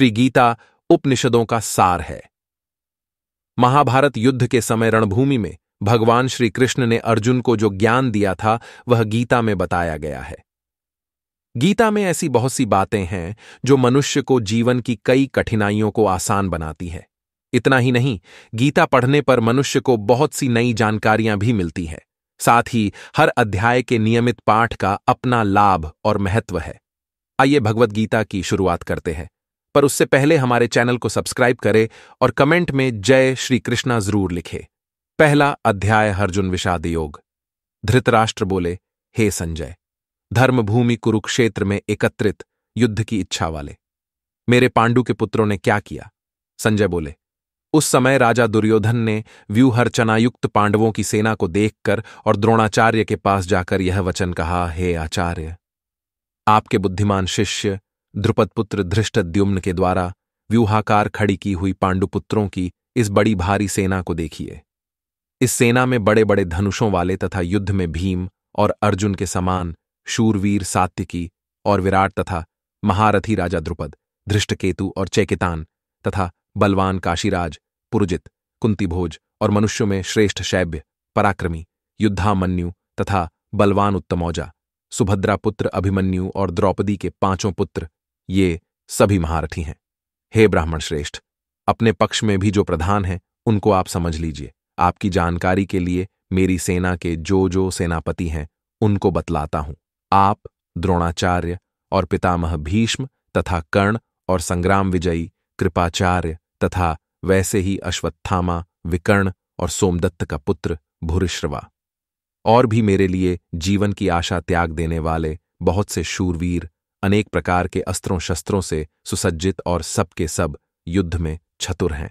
श्री गीता उपनिषदों का सार है महाभारत युद्ध के समय रणभूमि में भगवान श्री कृष्ण ने अर्जुन को जो ज्ञान दिया था वह गीता में बताया गया है गीता में ऐसी बहुत सी बातें हैं जो मनुष्य को जीवन की कई कठिनाइयों को आसान बनाती है इतना ही नहीं गीता पढ़ने पर मनुष्य को बहुत सी नई जानकारियां भी मिलती है साथ ही हर अध्याय के नियमित पाठ का अपना लाभ और महत्व है आइए भगवत गीता की शुरुआत करते हैं पर उससे पहले हमारे चैनल को सब्सक्राइब करें और कमेंट में जय श्री कृष्णा जरूर लिखे पहला अध्याय अर्जुन विषाद योग धृतराष्ट्र बोले हे संजय धर्मभूमि कुरुक्षेत्र में एकत्रित युद्ध की इच्छा वाले मेरे पांडु के पुत्रों ने क्या किया संजय बोले उस समय राजा दुर्योधन ने व्यूहरचनायुक्त पांडवों की सेना को देखकर और द्रोणाचार्य के पास जाकर यह वचन कहा हे आचार्य आपके बुद्धिमान शिष्य द्रुपदपुत्र धृष्टद्युम्न के द्वारा व्यूहाकार खड़ी की हुई पांडुपुत्रों की इस बड़ी भारी सेना को देखिए इस सेना में बड़े बड़े धनुषों वाले तथा युद्ध में भीम और अर्जुन के समान शूरवीर सात्यकी और विराट तथा महारथी राजा द्रुपद धृष्टकेतु और चैकितान तथा बलवान काशीराज पुरुजित कुंतीभोज और मनुष्यों में श्रेष्ठ शैब्य पराक्रमी युद्धामन्यु तथा बलवान उत्तमौजा सुभद्रा पुत्र अभिमन्यु और द्रौपदी के पांचों पुत्र ये सभी महारथी हैं हे ब्राह्मण श्रेष्ठ अपने पक्ष में भी जो प्रधान हैं उनको आप समझ लीजिए आपकी जानकारी के लिए मेरी सेना के जो जो सेनापति हैं उनको बतलाता हूं आप द्रोणाचार्य और पितामह भीष्म तथा कर्ण और संग्राम विजयी कृपाचार्य तथा वैसे ही अश्वत्थामा विकर्ण और सोमदत्त का पुत्र भूरिश्रवा और भी मेरे लिए जीवन की आशा त्याग देने वाले बहुत से शूरवीर अनेक प्रकार के अस्त्रों शस्त्रों से सुसज्जित और सबके सब युद्ध में छतुर हैं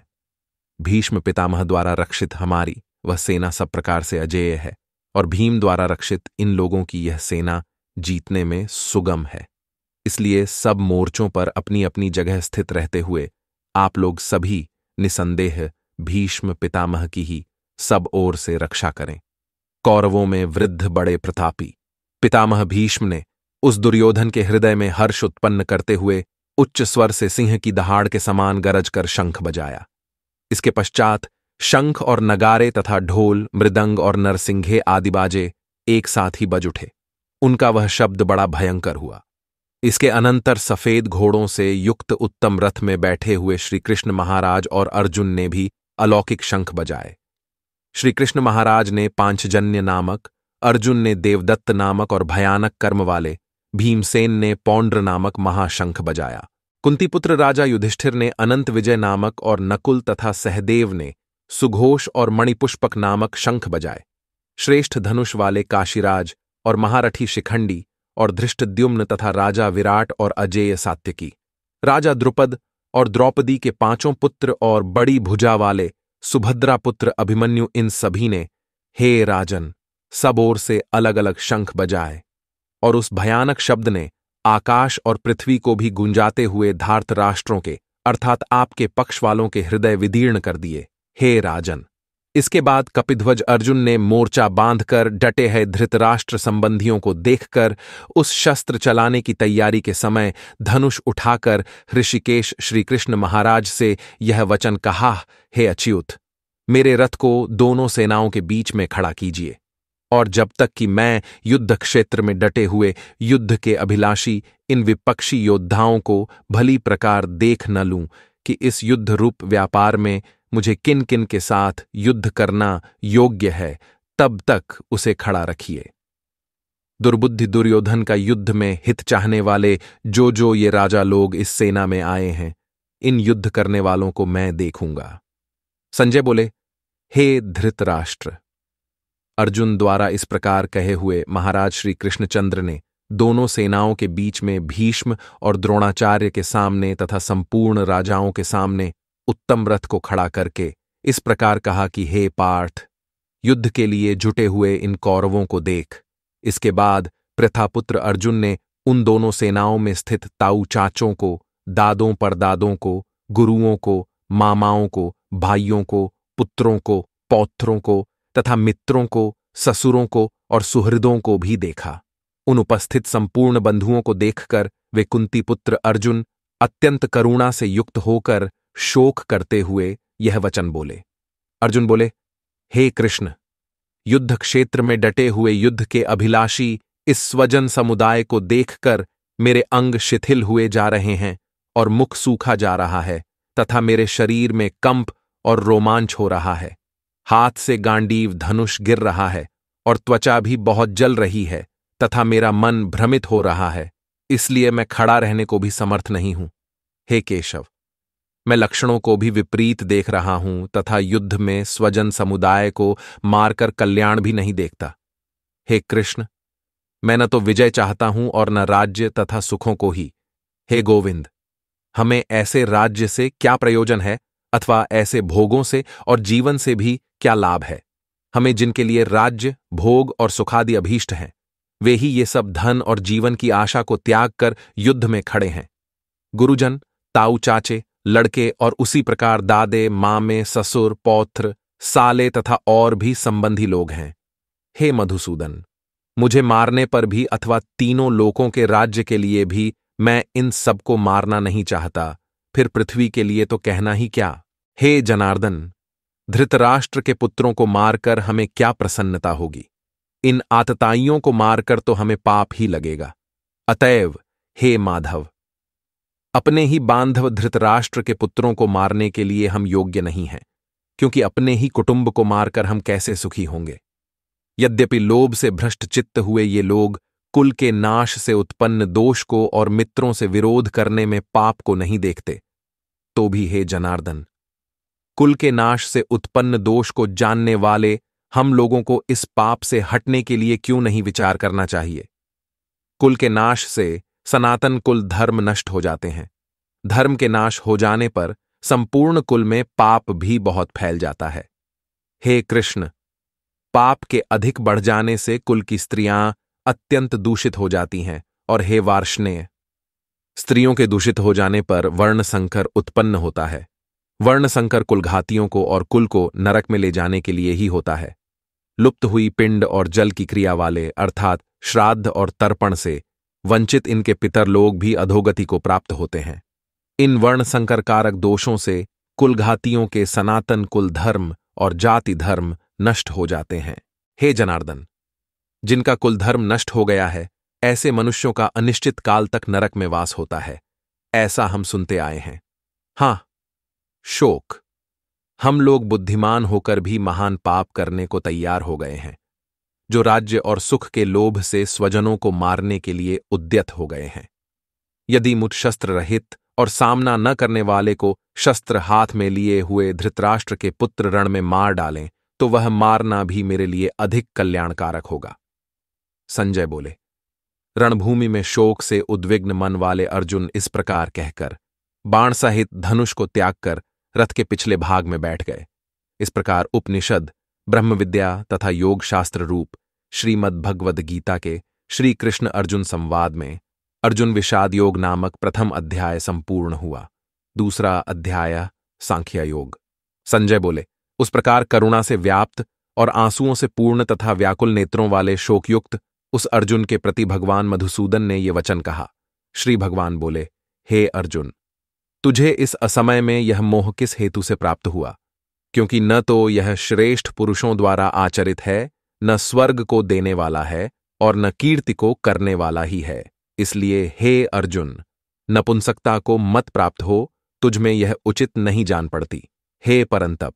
भीष्म पितामह द्वारा रक्षित हमारी वह सेना सब प्रकार से अजेय है और भीम द्वारा रक्षित इन लोगों की यह सेना जीतने में सुगम है इसलिए सब मोर्चों पर अपनी अपनी जगह स्थित रहते हुए आप लोग सभी निसंदेह भीष्म पितामह की ही सब ओर से रक्षा करें कौरवों में वृद्ध बड़े प्रतापी पितामह भीष्म ने उस दुर्योधन के हृदय में हर्ष उत्पन्न करते हुए उच्च स्वर से सिंह की दहाड़ के समान गरज कर शंख बजाया इसके पश्चात शंख और नगारे तथा ढोल मृदंग और नरसिंघे आदि बाजे एक साथ ही बज उठे उनका वह शब्द बड़ा भयंकर हुआ इसके अनंतर सफेद घोड़ों से युक्त उत्तम रथ में बैठे हुए श्रीकृष्ण महाराज और अर्जुन ने भी अलौकिक शंख बजाए श्रीकृष्ण महाराज ने पांचजन्य नामक अर्जुन ने देवदत्त नामक और भयानक कर्म वाले भीमसेन ने पौंड्र नामक महाशंख बजाया कुंतीपुत्र राजा युधिष्ठिर ने अनंत विजय नामक और नकुल तथा सहदेव ने सुघोष और मणिपुष्पक नामक शंख बजाए श्रेष्ठ धनुष वाले काशीराज और महारठी शिखंडी और धृष्टद्युम्न तथा राजा विराट और अजेय सात्यकी राजा द्रुपद और द्रौपदी के पांचों पुत्र और बड़ी भुजा वाले सुभद्रा पुत्र अभिमन्यु इन सभी ने हे राजन सब ओर से अलग अलग शंख बजाए और उस भयानक शब्द ने आकाश और पृथ्वी को भी गुंजाते हुए धार्त राष्ट्रों के अर्थात आपके पक्ष वालों के हृदय विदीर्ण कर दिए हे राजन इसके बाद कपिध्वज अर्जुन ने मोर्चा बांधकर डटे है धृतराष्ट्र संबंधियों को देखकर उस शस्त्र चलाने की तैयारी के समय धनुष उठाकर ऋषिकेश श्रीकृष्ण महाराज से यह वचन कहा हे अच्युत मेरे रथ को दोनों सेनाओं के बीच में खड़ा कीजिए और जब तक कि मैं युद्ध क्षेत्र में डटे हुए युद्ध के अभिलाषी इन विपक्षी योद्धाओं को भली प्रकार देख न लूं कि इस युद्ध रूप व्यापार में मुझे किन किन के साथ युद्ध करना योग्य है तब तक उसे खड़ा रखिए दुर्बुद्धि दुर्योधन का युद्ध में हित चाहने वाले जो जो ये राजा लोग इस सेना में आए हैं इन युद्ध करने वालों को मैं देखूंगा संजय बोले हे धृतराष्ट्र अर्जुन द्वारा इस प्रकार कहे हुए महाराज श्री कृष्णचंद्र ने दोनों सेनाओं के बीच में भीष्म और द्रोणाचार्य के सामने तथा संपूर्ण राजाओं के सामने उत्तम रथ को खड़ा करके इस प्रकार कहा कि हे पार्थ युद्ध के लिए जुटे हुए इन कौरवों को देख इसके बाद प्रथापुत्र अर्जुन ने उन दोनों सेनाओं में स्थित ताऊ चाचों को दादों परदादों को गुरुओं को मामाओं को भाइयों को पुत्रों को पौत्रों को तथा मित्रों को ससुरों को और सुहृदों को भी देखा उन उपस्थित संपूर्ण बंधुओं को देखकर वे कुंती पुत्र अर्जुन अत्यंत करुणा से युक्त होकर शोक करते हुए यह वचन बोले अर्जुन बोले हे कृष्ण युद्ध क्षेत्र में डटे हुए युद्ध के अभिलाषी इस स्वजन समुदाय को देखकर मेरे अंग शिथिल हुए जा रहे हैं और मुख सूखा जा रहा है तथा मेरे शरीर में कंप और रोमांच हो रहा है हाथ से गांडीव धनुष गिर रहा है और त्वचा भी बहुत जल रही है तथा मेरा मन भ्रमित हो रहा है इसलिए मैं खड़ा रहने को भी समर्थ नहीं हूं हे केशव मैं लक्षणों को भी विपरीत देख रहा हूं तथा युद्ध में स्वजन समुदाय को मारकर कल्याण भी नहीं देखता हे कृष्ण मैं न तो विजय चाहता हूं और न राज्य तथा सुखों को ही हे गोविंद हमें ऐसे राज्य से क्या प्रयोजन है अथवा ऐसे भोगों से और जीवन से भी क्या लाभ है हमें जिनके लिए राज्य भोग और सुखादि अभीष्ट हैं वे ही ये सब धन और जीवन की आशा को त्याग कर युद्ध में खड़े हैं गुरुजन ताऊ चाचे लड़के और उसी प्रकार दादे मामे ससुर पौत्र साले तथा और भी संबंधी लोग हैं हे मधुसूदन मुझे मारने पर भी अथवा तीनों लोकों के राज्य के लिए भी मैं इन सबको मारना नहीं चाहता फिर पृथ्वी के लिए तो कहना ही क्या हे जनार्दन धृतराष्ट्र के पुत्रों को मारकर हमें क्या प्रसन्नता होगी इन आतताइयों को मारकर तो हमें पाप ही लगेगा अतएव हे माधव अपने ही बांधव धृतराष्ट्र के पुत्रों को मारने के लिए हम योग्य नहीं हैं क्योंकि अपने ही कुटुंब को मारकर हम कैसे सुखी होंगे यद्यपि लोभ से भ्रष्ट चित्त हुए ये लोग कुल के नाश से उत्पन्न दोष को और मित्रों से विरोध करने में पाप को नहीं देखते तो भी हे जनार्दन कुल के नाश से उत्पन्न दोष को जानने वाले हम लोगों को इस पाप से हटने के लिए क्यों नहीं विचार करना चाहिए कुल के नाश से सनातन कुल धर्म नष्ट हो जाते हैं धर्म के नाश हो जाने पर संपूर्ण कुल में पाप भी बहुत फैल जाता है हे कृष्ण पाप के अधिक बढ़ जाने से कुल की स्त्रियां अत्यंत दूषित हो जाती हैं और हे वार्षणेय स्त्रियों के दूषित हो जाने पर वर्ण संकर उत्पन्न होता है वर्णशंकर कुलघातियों को और कुल को नरक में ले जाने के लिए ही होता है लुप्त हुई पिंड और जल की क्रिया वाले अर्थात श्राद्ध और तर्पण से वंचित इनके पितर लोग भी अधोगति को प्राप्त होते हैं इन वर्ण संकर कारक दोषों से कुलघातियों के सनातन कुल धर्म और जाति धर्म नष्ट हो जाते हैं हे जनार्दन जिनका कुल धर्म नष्ट हो गया है ऐसे मनुष्यों का अनिश्चित काल तक नरक में वास होता है ऐसा हम सुनते आए हैं हां शोक हम लोग बुद्धिमान होकर भी महान पाप करने को तैयार हो गए हैं जो राज्य और सुख के लोभ से स्वजनों को मारने के लिए उद्यत हो गए हैं यदि मुझ शस्त्र रहित और सामना न करने वाले को शस्त्र हाथ में लिए हुए धृतराष्ट्र के पुत्र रण में मार डालें तो वह मारना भी मेरे लिए अधिक कल्याणकारक होगा संजय बोले रणभूमि में शोक से उद्विग्न मन वाले अर्जुन इस प्रकार कहकर बाण सहित धनुष को त्याग कर रथ के पिछले भाग में बैठ गए इस प्रकार उपनिषद ब्रह्मविद्या तथा योग शास्त्र रूप श्रीमद् भगवद गीता के श्री कृष्ण अर्जुन संवाद में अर्जुन विषाद योग नामक प्रथम अध्याय संपूर्ण हुआ दूसरा अध्याय सांख्या योग संजय बोले उस प्रकार करुणा से व्याप्त और आंसुओं से पूर्ण तथा व्याकुल नेत्रों वाले शोकयुक्त उस अर्जुन के प्रति भगवान मधुसूदन ने ये वचन कहा श्री भगवान बोले हे अर्जुन तुझे इस असमय में यह मोह किस हेतु से प्राप्त हुआ क्योंकि न तो यह श्रेष्ठ पुरुषों द्वारा आचरित है न स्वर्ग को देने वाला है और न कीर्ति को करने वाला ही है इसलिए हे अर्जुन नपुंसकता को मत प्राप्त हो तुझमें यह उचित नहीं जान पड़ती हे परंतप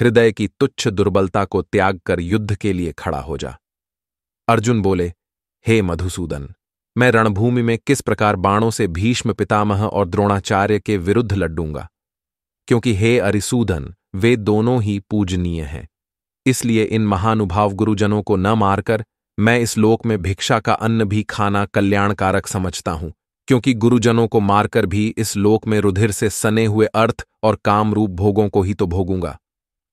हृदय की तुच्छ दुर्बलता को त्याग कर युद्ध के लिए खड़ा हो जा अर्जुन बोले हे मधुसूदन मैं रणभूमि में किस प्रकार बाणों से भीष्म पितामह और द्रोणाचार्य के विरुद्ध लड्डूंगा क्योंकि हे अरिसूदन वे दोनों ही पूजनीय हैं इसलिए इन महानुभाव गुरुजनों को न मारकर मैं इस लोक में भिक्षा का अन्न भी खाना कल्याणकारक समझता हूं क्योंकि गुरुजनों को मारकर भी इस लोक में रुधिर से सने हुए अर्थ और कामरूप भोगों को ही तो भोगूंगा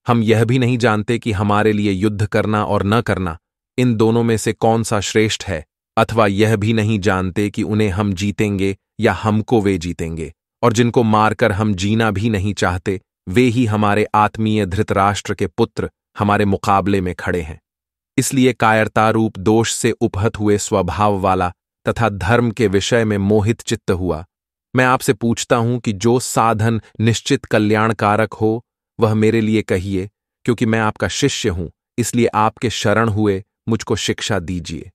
हम यह भी नहीं जानते कि हमारे लिए युद्ध करना और न करना इन दोनों में से कौन सा श्रेष्ठ है अथवा यह भी नहीं जानते कि उन्हें हम जीतेंगे या हमको वे जीतेंगे और जिनको मारकर हम जीना भी नहीं चाहते वे ही हमारे आत्मीय धृतराष्ट्र के पुत्र हमारे मुकाबले में खड़े हैं इसलिए कायरता रूप दोष से उपहत हुए स्वभाव वाला तथा धर्म के विषय में मोहित चित्त हुआ मैं आपसे पूछता हूं कि जो साधन निश्चित कल्याणकारक हो वह मेरे लिए कहिए क्योंकि मैं आपका शिष्य हूं इसलिए आपके शरण हुए मुझको शिक्षा दीजिए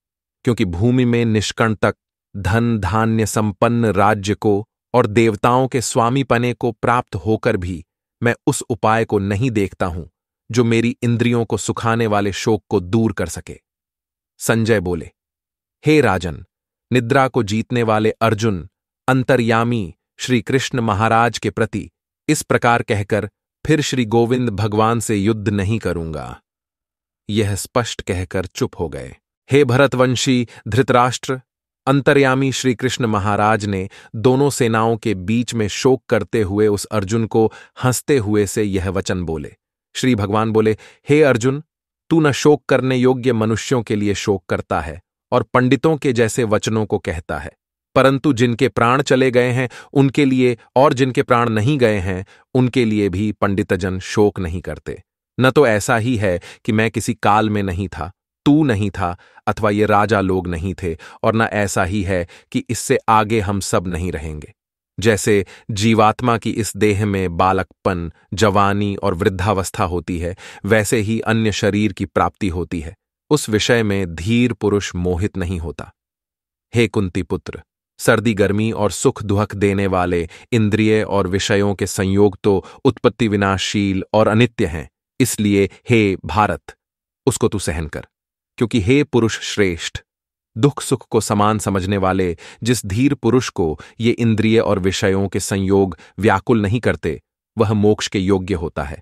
क्योंकि भूमि में निष्कंटक तक धन धान्य संपन्न राज्य को और देवताओं के स्वामीपने को प्राप्त होकर भी मैं उस उपाय को नहीं देखता हूं जो मेरी इंद्रियों को सुखाने वाले शोक को दूर कर सके संजय बोले हे राजन निद्रा को जीतने वाले अर्जुन अंतर्यामी श्री कृष्ण महाराज के प्रति इस प्रकार कहकर फिर श्री गोविंद भगवान से युद्ध नहीं करूंगा यह स्पष्ट कहकर चुप हो गए हे भरतवंशी धृतराष्ट्र अंतर्यामी श्री कृष्ण महाराज ने दोनों सेनाओं के बीच में शोक करते हुए उस अर्जुन को हंसते हुए से यह वचन बोले श्री भगवान बोले हे अर्जुन तू न शोक करने योग्य मनुष्यों के लिए शोक करता है और पंडितों के जैसे वचनों को कहता है परंतु जिनके प्राण चले गए हैं उनके लिए और जिनके प्राण नहीं गए हैं उनके लिए भी पंडितजन शोक नहीं करते न तो ऐसा ही है कि मैं किसी काल में नहीं था तू नहीं था अथवा ये राजा लोग नहीं थे और न ऐसा ही है कि इससे आगे हम सब नहीं रहेंगे जैसे जीवात्मा की इस देह में बालकपन जवानी और वृद्धावस्था होती है वैसे ही अन्य शरीर की प्राप्ति होती है उस विषय में धीर पुरुष मोहित नहीं होता हे कुंती पुत्र सर्दी गर्मी और सुख दुहक देने वाले इंद्रिय और विषयों के संयोग तो उत्पत्ति विनाशील और अनित्य हैं इसलिए हे भारत उसको तू सहन कर क्योंकि हे पुरुष श्रेष्ठ दुख सुख को समान समझने वाले जिस धीर पुरुष को ये इंद्रिय और विषयों के संयोग व्याकुल नहीं करते वह मोक्ष के योग्य होता है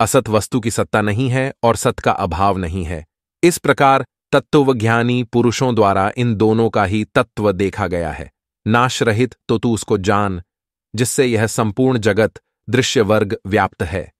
असत वस्तु की सत्ता नहीं है और सत का अभाव नहीं है इस प्रकार तत्वज्ञानी पुरुषों द्वारा इन दोनों का ही तत्व देखा गया है नाश रहित तो तू उसको जान जिससे यह संपूर्ण जगत दृश्य वर्ग व्याप्त है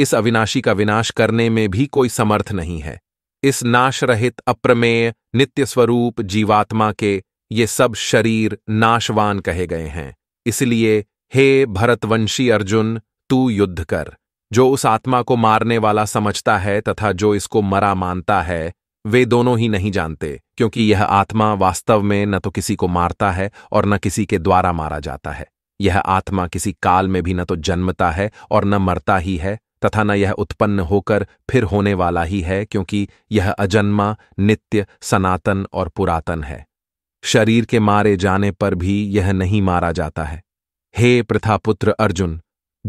इस अविनाशी का विनाश करने में भी कोई समर्थ नहीं है इस नाश रहित अप्रमेय नित्य स्वरूप जीवात्मा के ये सब शरीर नाशवान कहे गए हैं इसलिए हे भरतवंशी अर्जुन तू युद्ध कर जो उस आत्मा को मारने वाला समझता है तथा जो इसको मरा मानता है वे दोनों ही नहीं जानते क्योंकि यह आत्मा वास्तव में न तो किसी को मारता है और न किसी के द्वारा मारा जाता है यह आत्मा किसी काल में भी न तो जन्मता है और न मरता ही है तथा न यह उत्पन्न होकर फिर होने वाला ही है क्योंकि यह अजन्मा नित्य सनातन और पुरातन है शरीर के मारे जाने पर भी यह नहीं मारा जाता है हे प्रथापुत्र अर्जुन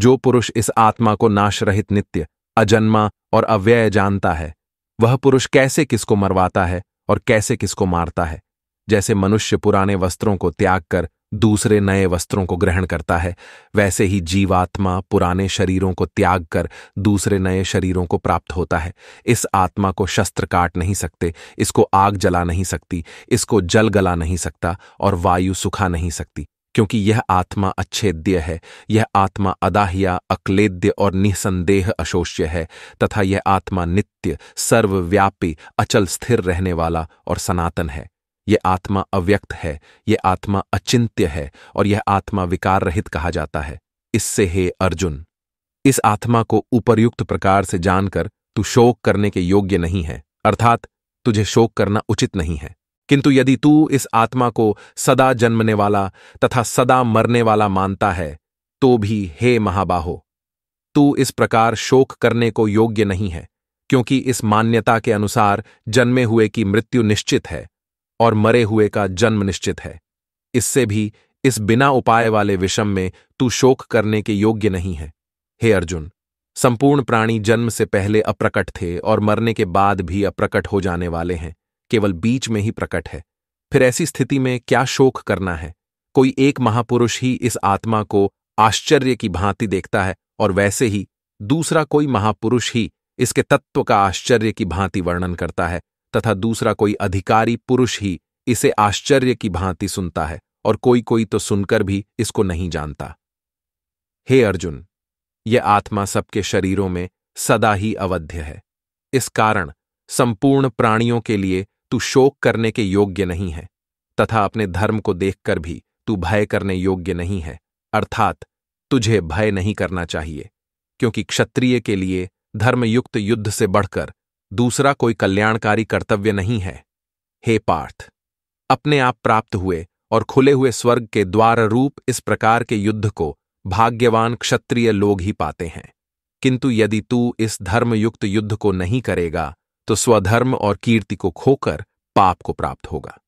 जो पुरुष इस आत्मा को नाश रहित नित्य अजन्मा और अव्यय जानता है वह पुरुष कैसे किसको मरवाता है और कैसे किसको मारता है जैसे मनुष्य पुराने वस्त्रों को त्याग कर दूसरे नए वस्त्रों को ग्रहण करता है वैसे ही जीवात्मा पुराने शरीरों को त्याग कर दूसरे नए शरीरों को प्राप्त होता है इस आत्मा को शस्त्र काट नहीं सकते इसको आग जला नहीं सकती इसको जल गला नहीं सकता और वायु सुखा नहीं सकती क्योंकि यह आत्मा अच्छेद्य है यह आत्मा अदाहिया अक्लेद्य और निसंदेह अशोष्य है तथा यह आत्मा नित्य सर्वव्यापी अचल स्थिर रहने वाला और सनातन है ये आत्मा अव्यक्त है ये आत्मा अचिंत्य है और यह आत्मा विकार रहित कहा जाता है इससे हे अर्जुन इस आत्मा को उपर्युक्त प्रकार से जानकर तू शोक करने के योग्य नहीं है अर्थात तुझे शोक करना उचित नहीं है किंतु यदि तू इस आत्मा को सदा जन्मने वाला तथा सदा मरने वाला मानता है तो भी हे महाबाहो तू इस प्रकार शोक करने को योग्य नहीं है क्योंकि इस मान्यता के अनुसार जन्मे हुए की मृत्यु निश्चित है और मरे हुए का जन्म निश्चित है इससे भी इस बिना उपाय वाले विषम में तू शोक करने के योग्य नहीं है हे अर्जुन संपूर्ण प्राणी जन्म से पहले अप्रकट थे और मरने के बाद भी अप्रकट हो जाने वाले हैं केवल बीच में ही प्रकट है फिर ऐसी स्थिति में क्या शोक करना है कोई एक महापुरुष ही इस आत्मा को आश्चर्य की भांति देखता है और वैसे ही दूसरा कोई महापुरुष ही इसके तत्व का आश्चर्य की भांति वर्णन करता है तथा दूसरा कोई अधिकारी पुरुष ही इसे आश्चर्य की भांति सुनता है और कोई कोई तो सुनकर भी इसको नहीं जानता हे अर्जुन यह आत्मा सबके शरीरों में सदा ही अवध्य है इस कारण संपूर्ण प्राणियों के लिए तू शोक करने के योग्य नहीं है तथा अपने धर्म को देखकर भी तू भय करने योग्य नहीं है अर्थात तुझे भय नहीं करना चाहिए क्योंकि क्षत्रिय के लिए धर्मयुक्त युद्ध से बढ़कर दूसरा कोई कल्याणकारी कर्तव्य नहीं है हे पार्थ अपने आप प्राप्त हुए और खुले हुए स्वर्ग के द्वार रूप इस प्रकार के युद्ध को भाग्यवान क्षत्रिय लोग ही पाते हैं किंतु यदि तू इस धर्मयुक्त युद्ध को नहीं करेगा तो स्वधर्म और कीर्ति को खोकर पाप को प्राप्त होगा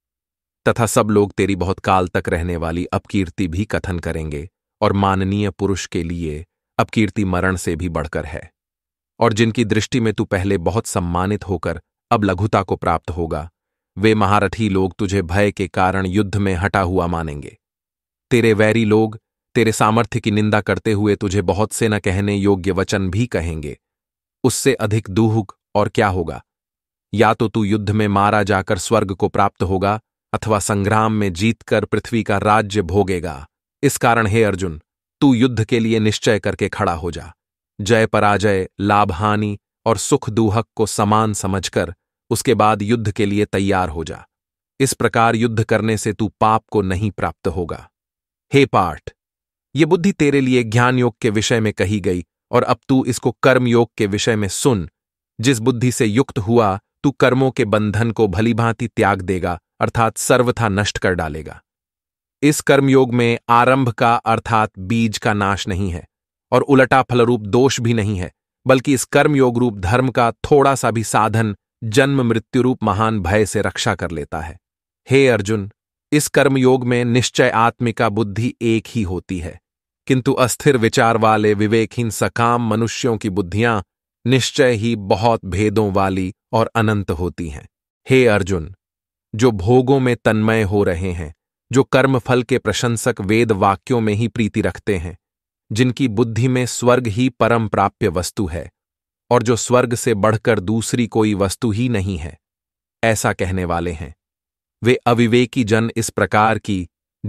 तथा सब लोग तेरी बहुत काल तक रहने वाली अपकीर्ति भी कथन करेंगे और माननीय पुरुष के लिए अपकीर्ति मरण से भी बढ़कर है और जिनकी दृष्टि में तू पहले बहुत सम्मानित होकर अब लघुता को प्राप्त होगा वे महारथी लोग तुझे भय के कारण युद्ध में हटा हुआ मानेंगे तेरे वैरी लोग तेरे सामर्थ्य की निंदा करते हुए तुझे बहुत से न कहने योग्य वचन भी कहेंगे उससे अधिक दूहुक और क्या होगा या तो तू युद्ध में मारा जाकर स्वर्ग को प्राप्त होगा अथवा संग्राम में जीतकर पृथ्वी का राज्य भोगेगा इस कारण हे अर्जुन तू युद्ध के लिए निश्चय करके खड़ा हो जा जय पराजय लाभ हानि और सुख दुहक को समान समझकर उसके बाद युद्ध के लिए तैयार हो जा इस प्रकार युद्ध करने से तू पाप को नहीं प्राप्त होगा हे पाठ ये बुद्धि तेरे लिए ज्ञान योग के विषय में कही गई और अब तू इसको कर्म योग के विषय में सुन जिस बुद्धि से युक्त हुआ तू कर्मों के बंधन को भलीभांति त्याग देगा अर्थात सर्वथा नष्ट कर डालेगा इस कर्मयोग में आरंभ का अर्थात बीज का नाश नहीं है और उलटा फलरूप दोष भी नहीं है बल्कि इस कर्मयोग रूप धर्म का थोड़ा सा भी साधन जन्म मृत्यु रूप महान भय से रक्षा कर लेता है हे अर्जुन इस कर्मयोग में निश्चय आत्मिका बुद्धि एक ही होती है किंतु अस्थिर विचार वाले विवेकहीन सकाम मनुष्यों की बुद्धियां निश्चय ही बहुत भेदों वाली और अनंत होती हैं हे अर्जुन जो भोगों में तन्मय हो रहे हैं जो कर्मफल के प्रशंसक वेद वाक्यों में ही प्रीति रखते हैं जिनकी बुद्धि में स्वर्ग ही परम प्राप्य वस्तु है और जो स्वर्ग से बढ़कर दूसरी कोई वस्तु ही नहीं है ऐसा कहने वाले हैं वे अविवेकी जन इस प्रकार की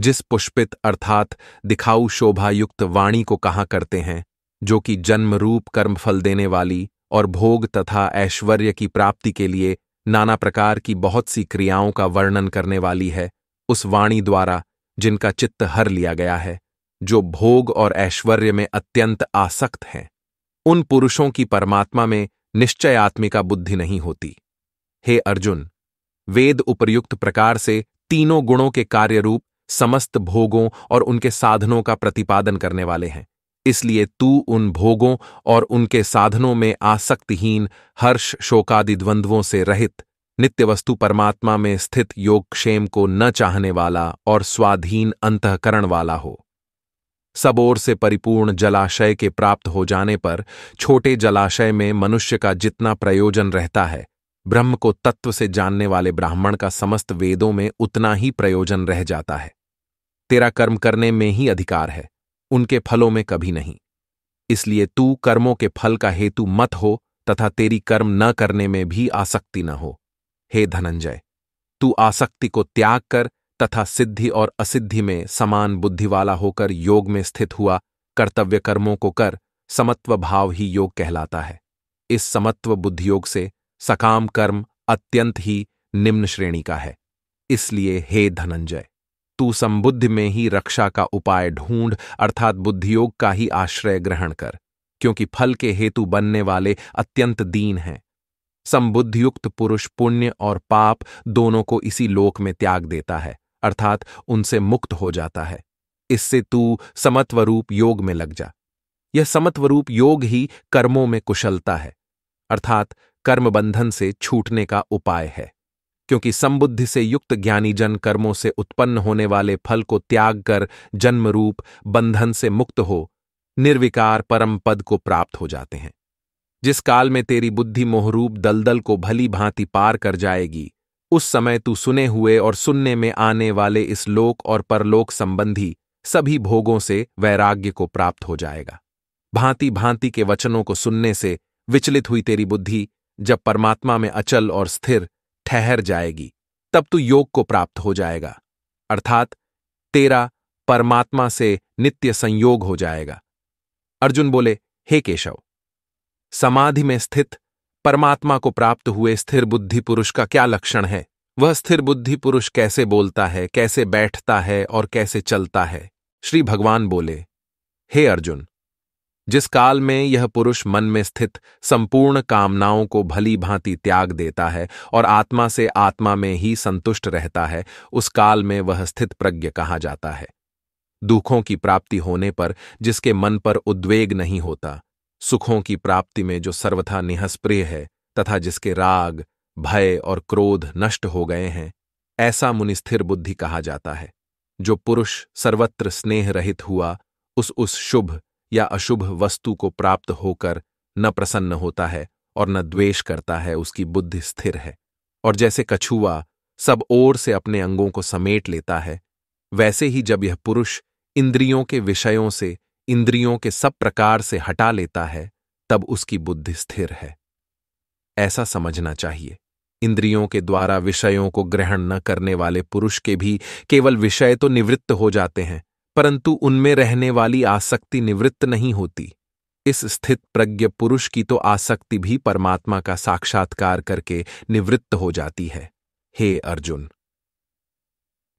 जिस पुष्पित अर्थात दिखाऊ शोभायुक्त वाणी को कहा करते हैं जो कि जन्म रूप कर्म फल देने वाली और भोग तथा ऐश्वर्य की प्राप्ति के लिए नाना प्रकार की बहुत सी क्रियाओं का वर्णन करने वाली है उस वाणी द्वारा जिनका चित्त हर लिया गया है जो भोग और ऐश्वर्य में अत्यंत आसक्त हैं उन पुरुषों की परमात्मा में निश्चय आत्मिका बुद्धि नहीं होती हे अर्जुन वेद उपर्युक्त प्रकार से तीनों गुणों के कार्य रूप समस्त भोगों और उनके साधनों का प्रतिपादन करने वाले हैं इसलिए तू उन भोगों और उनके साधनों में आसक्तिहीन हर्ष शोकादि द्वंद्वों से रहित नित्य वस्तु परमात्मा में स्थित योगक्षेम को न चाहने वाला और स्वाधीन अंतकरण वाला हो सबोर से परिपूर्ण जलाशय के प्राप्त हो जाने पर छोटे जलाशय में मनुष्य का जितना प्रयोजन रहता है ब्रह्म को तत्व से जानने वाले ब्राह्मण का समस्त वेदों में उतना ही प्रयोजन रह जाता है तेरा कर्म करने में ही अधिकार है उनके फलों में कभी नहीं इसलिए तू कर्मों के फल का हेतु मत हो तथा तेरी कर्म न करने में भी आसक्ति न हो हे धनंजय तू आसक्ति को त्याग कर तथा सिद्धि और असिद्धि में समान बुद्धि वाला होकर योग में स्थित हुआ कर्तव्य कर्मों को कर समत्व भाव ही योग कहलाता है इस समत्व बुद्धि योग से सकाम कर्म अत्यंत ही निम्न श्रेणी का है इसलिए हे धनंजय तू संबुद्धि में ही रक्षा का उपाय ढूंढ अर्थात बुद्धियोग का ही आश्रय ग्रहण कर क्योंकि फल के हेतु बनने वाले अत्यंत दीन हैं संबुद्धियुक्त पुरुष पुण्य और पाप दोनों को इसी लोक में त्याग देता है अर्थात उनसे मुक्त हो जाता है इससे तू समत्वरूप योग में लग जा यह समत्वरूप योग ही कर्मों में कुशलता है अर्थात कर्म बंधन से छूटने का उपाय है क्योंकि संबुद्धि से युक्त ज्ञानी जन कर्मों से उत्पन्न होने वाले फल को त्याग कर जन्म रूप बंधन से मुक्त हो निर्विकार परम पद को प्राप्त हो जाते हैं जिस काल में तेरी बुद्धि मोहरूप दलदल को भली भांति पार कर जाएगी उस समय तू सुने हुए और सुनने में आने वाले इस लोक और परलोक संबंधी सभी भोगों से वैराग्य को प्राप्त हो जाएगा भांति भांति के वचनों को सुनने से विचलित हुई तेरी बुद्धि जब परमात्मा में अचल और स्थिर ठहर जाएगी तब तू योग को प्राप्त हो जाएगा अर्थात तेरा परमात्मा से नित्य संयोग हो जाएगा अर्जुन बोले हे केशव समाधि में स्थित परमात्मा को प्राप्त हुए स्थिर बुद्धि पुरुष का क्या लक्षण है वह स्थिर बुद्धि पुरुष कैसे बोलता है कैसे बैठता है और कैसे चलता है श्री भगवान बोले हे अर्जुन जिस काल में यह पुरुष मन में स्थित संपूर्ण कामनाओं को भली भांति त्याग देता है और आत्मा से आत्मा में ही संतुष्ट रहता है उस काल में वह स्थित प्रज्ञ कहा जाता है दुखों की प्राप्ति होने पर जिसके मन पर उद्वेग नहीं होता सुखों की प्राप्ति में जो सर्वथा निहस्प्रिय है तथा जिसके राग भय और क्रोध नष्ट हो गए हैं ऐसा मुनिस्थिर बुद्धि कहा जाता है जो पुरुष सर्वत्र स्नेह रहित हुआ उस उस शुभ या अशुभ वस्तु को प्राप्त होकर न प्रसन्न होता है और न द्वेष करता है उसकी बुद्धि स्थिर है और जैसे कछुआ सब ओर से अपने अंगों को समेट लेता है वैसे ही जब यह पुरुष इंद्रियों के विषयों से इंद्रियों के सब प्रकार से हटा लेता है तब उसकी बुद्धि स्थिर है ऐसा समझना चाहिए इंद्रियों के द्वारा विषयों को ग्रहण न करने वाले पुरुष के भी केवल विषय तो निवृत्त हो जाते हैं परंतु उनमें रहने वाली आसक्ति निवृत्त नहीं होती इस स्थित प्रज्ञ पुरुष की तो आसक्ति भी परमात्मा का साक्षात्कार करके निवृत्त हो जाती है हे अर्जुन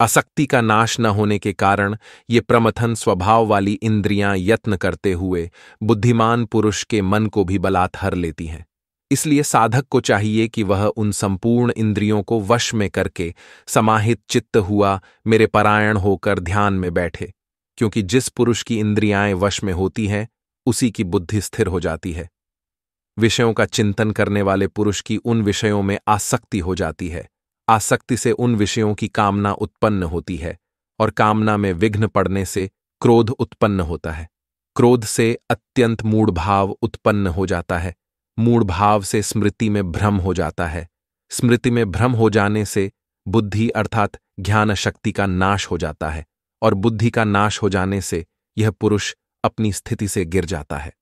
आसक्ति का नाश न होने के कारण ये प्रमथन स्वभाव वाली इंद्रियां यत्न करते हुए बुद्धिमान पुरुष के मन को भी हर लेती हैं इसलिए साधक को चाहिए कि वह उन संपूर्ण इंद्रियों को वश में करके समाहित चित्त हुआ मेरे परायण होकर ध्यान में बैठे क्योंकि जिस पुरुष की इंद्रियाएं वश में होती हैं उसी की बुद्धि स्थिर हो जाती है विषयों का चिंतन करने वाले पुरुष की उन विषयों में आसक्ति हो जाती है आसक्ति से उन विषयों की कामना उत्पन्न होती है और कामना में विघ्न पड़ने से क्रोध उत्पन्न होता है क्रोध से अत्यंत मूढ़भाव उत्पन्न हो जाता है मूढ़भाव से स्मृति में भ्रम हो जाता है स्मृति में भ्रम हो जाने से बुद्धि अर्थात ज्ञान शक्ति का नाश हो जाता है और बुद्धि का नाश हो जाने से यह पुरुष अपनी स्थिति से गिर जाता है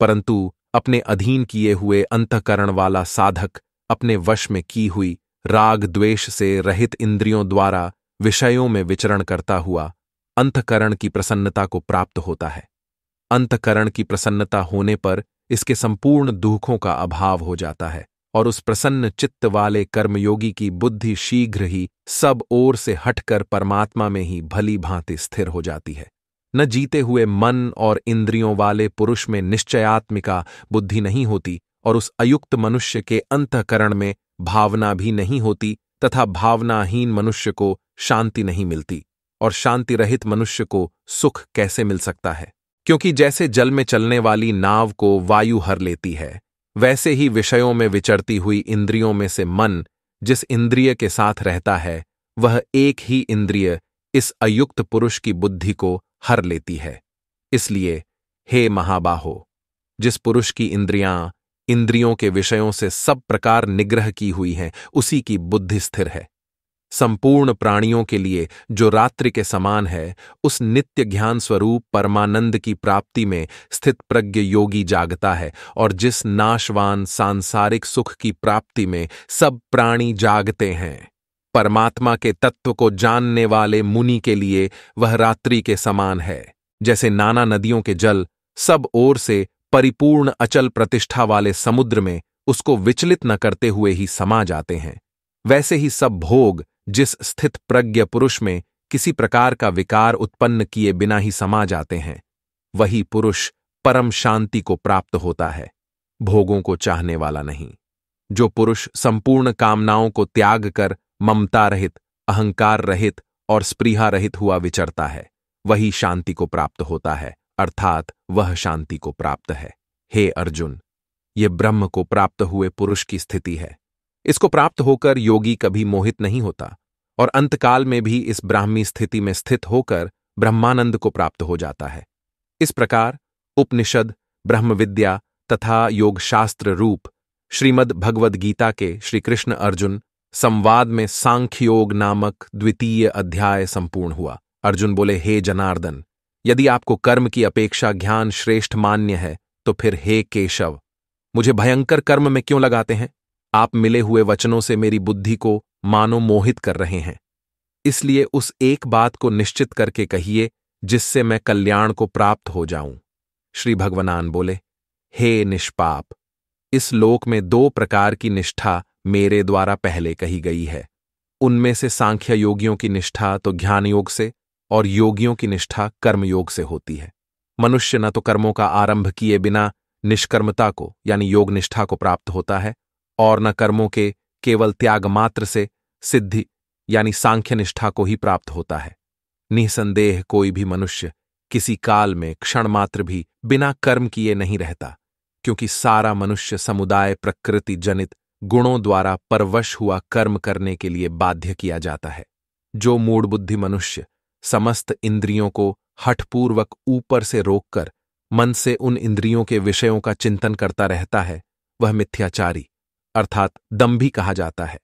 परंतु अपने अधीन किए हुए अंतकरण वाला साधक अपने वश में की हुई राग द्वेष से रहित इंद्रियों द्वारा विषयों में विचरण करता हुआ अंतकरण की प्रसन्नता को प्राप्त होता है अंतकरण की प्रसन्नता होने पर इसके संपूर्ण दुखों का अभाव हो जाता है और उस प्रसन्न चित्त वाले कर्मयोगी की बुद्धि शीघ्र ही सब ओर से हटकर परमात्मा में ही भली भांति स्थिर हो जाती है न जीते हुए मन और इंद्रियों वाले पुरुष में निश्चयात्मिका बुद्धि नहीं होती और उस अयुक्त मनुष्य के अंतकरण में भावना भी नहीं होती तथा भावनाहीन मनुष्य को शांति नहीं मिलती और शांति रहित मनुष्य को सुख कैसे मिल सकता है क्योंकि जैसे जल में चलने वाली नाव को वायु हर लेती है वैसे ही विषयों में विचरती हुई इंद्रियों में से मन जिस इंद्रिय के साथ रहता है वह एक ही इंद्रिय इस अयुक्त पुरुष की बुद्धि को हर लेती है इसलिए हे महाबाहो जिस पुरुष की इंद्रियां इंद्रियों के विषयों से सब प्रकार निग्रह की हुई है उसी की बुद्धि स्थिर है संपूर्ण प्राणियों के लिए जो रात्रि के समान है उस नित्य ज्ञान स्वरूप परमानंद की प्राप्ति में स्थित प्रज्ञ योगी जागता है और जिस नाशवान सांसारिक सुख की प्राप्ति में सब प्राणी जागते हैं परमात्मा के तत्व को जानने वाले मुनि के लिए वह रात्रि के समान है जैसे नाना नदियों के जल सब ओर से परिपूर्ण अचल प्रतिष्ठा वाले समुद्र में उसको विचलित न करते हुए ही समा जाते हैं वैसे ही सब भोग जिस स्थित प्रज्ञ पुरुष में किसी प्रकार का विकार उत्पन्न किए बिना ही समा जाते हैं वही पुरुष परम शांति को प्राप्त होता है भोगों को चाहने वाला नहीं जो पुरुष संपूर्ण कामनाओं को त्याग कर ममता रहित अहंकार रहित और स्प्रीहा रहित हुआ विचरता है वही शांति को प्राप्त होता है अर्थात वह शांति को प्राप्त है हे अर्जुन ये ब्रह्म को प्राप्त हुए पुरुष की स्थिति है इसको प्राप्त होकर योगी कभी मोहित नहीं होता और अंतकाल में भी इस ब्राह्मी स्थिति में स्थित होकर ब्रह्मानंद को प्राप्त हो जाता है इस प्रकार उपनिषद ब्रह्म विद्या तथा योगशास्त्र रूप श्रीमद् भगवद गीता के श्री कृष्ण अर्जुन संवाद में सांख्य योग नामक द्वितीय अध्याय संपूर्ण हुआ अर्जुन बोले हे जनार्दन यदि आपको कर्म की अपेक्षा ज्ञान श्रेष्ठ मान्य है तो फिर हे केशव मुझे भयंकर कर्म में क्यों लगाते हैं आप मिले हुए वचनों से मेरी बुद्धि को मानो मोहित कर रहे हैं इसलिए उस एक बात को निश्चित करके कहिए जिससे मैं कल्याण को प्राप्त हो जाऊं श्री भगवान बोले हे निष्पाप इस लोक में दो प्रकार की निष्ठा मेरे द्वारा पहले कही गई है उनमें से सांख्य योगियों की निष्ठा तो ज्ञान योग से और योगियों की निष्ठा कर्मयोग से होती है मनुष्य न तो कर्मों का आरंभ किए बिना निष्कर्मता को यानी योग निष्ठा को प्राप्त होता है और न कर्मों के केवल त्याग मात्र से सिद्धि यानी सांख्य निष्ठा को ही प्राप्त होता है निसंदेह कोई भी मनुष्य किसी काल में क्षण मात्र भी बिना कर्म किए नहीं रहता क्योंकि सारा मनुष्य समुदाय प्रकृति जनित गुणों द्वारा परवश हुआ कर्म करने के लिए बाध्य किया जाता है जो मूढ़ बुद्धि मनुष्य समस्त इंद्रियों को हठपूर्वक ऊपर से रोककर मन से उन इंद्रियों के विषयों का चिंतन करता रहता है वह मिथ्याचारी अर्थात दम्भी कहा जाता है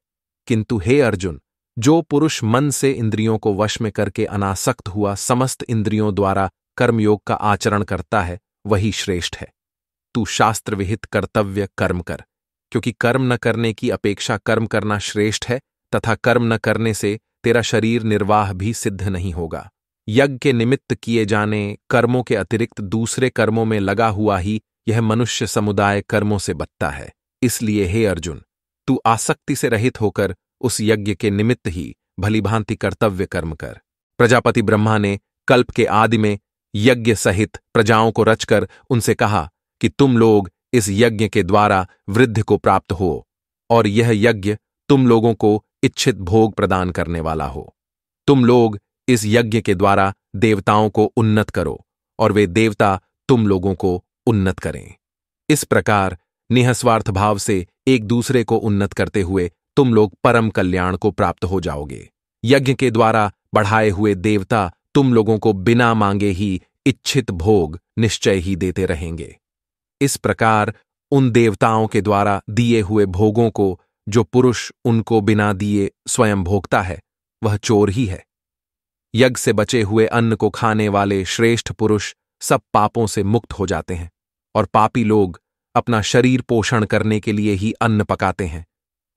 किंतु हे अर्जुन जो पुरुष मन से इंद्रियों को वश में करके अनासक्त हुआ समस्त इंद्रियों द्वारा कर्मयोग का आचरण करता है वही श्रेष्ठ है तू शास्त्र विहित कर्तव्य कर्म कर क्योंकि कर्म न करने की अपेक्षा कर्म करना श्रेष्ठ है तथा कर्म न करने से तेरा शरीर निर्वाह भी सिद्ध नहीं होगा यज्ञ के निमित्त किए जाने कर्मों के अतिरिक्त दूसरे कर्मों में लगा हुआ ही यह मनुष्य समुदाय कर्मों से बचता है इसलिए हे अर्जुन तू आसक्ति से रहित होकर उस यज्ञ के निमित्त ही भलीभांति कर्तव्य कर्म कर प्रजापति ब्रह्मा ने कल्प के आदि में यज्ञ सहित प्रजाओं को रचकर उनसे कहा कि तुम लोग इस यज्ञ के द्वारा वृद्धि को प्राप्त हो और यह यज्ञ तुम लोगों को इच्छित भोग प्रदान करने वाला हो तुम लोग इस यज्ञ के द्वारा देवताओं को उन्नत करो और वे देवता तुम लोगों को उन्नत करें इस प्रकार निहस्वार्थ भाव से एक दूसरे को उन्नत करते हुए तुम लोग परम कल्याण को प्राप्त हो जाओगे यज्ञ के द्वारा बढ़ाए हुए देवता तुम लोगों को बिना मांगे ही इच्छित भोग निश्चय ही देते रहेंगे इस प्रकार उन देवताओं के द्वारा दिए हुए भोगों को जो पुरुष उनको बिना दिए स्वयं भोगता है वह चोर ही है यज्ञ से बचे हुए अन्न को खाने वाले श्रेष्ठ पुरुष सब पापों से मुक्त हो जाते हैं और पापी लोग अपना शरीर पोषण करने के लिए ही अन्न पकाते हैं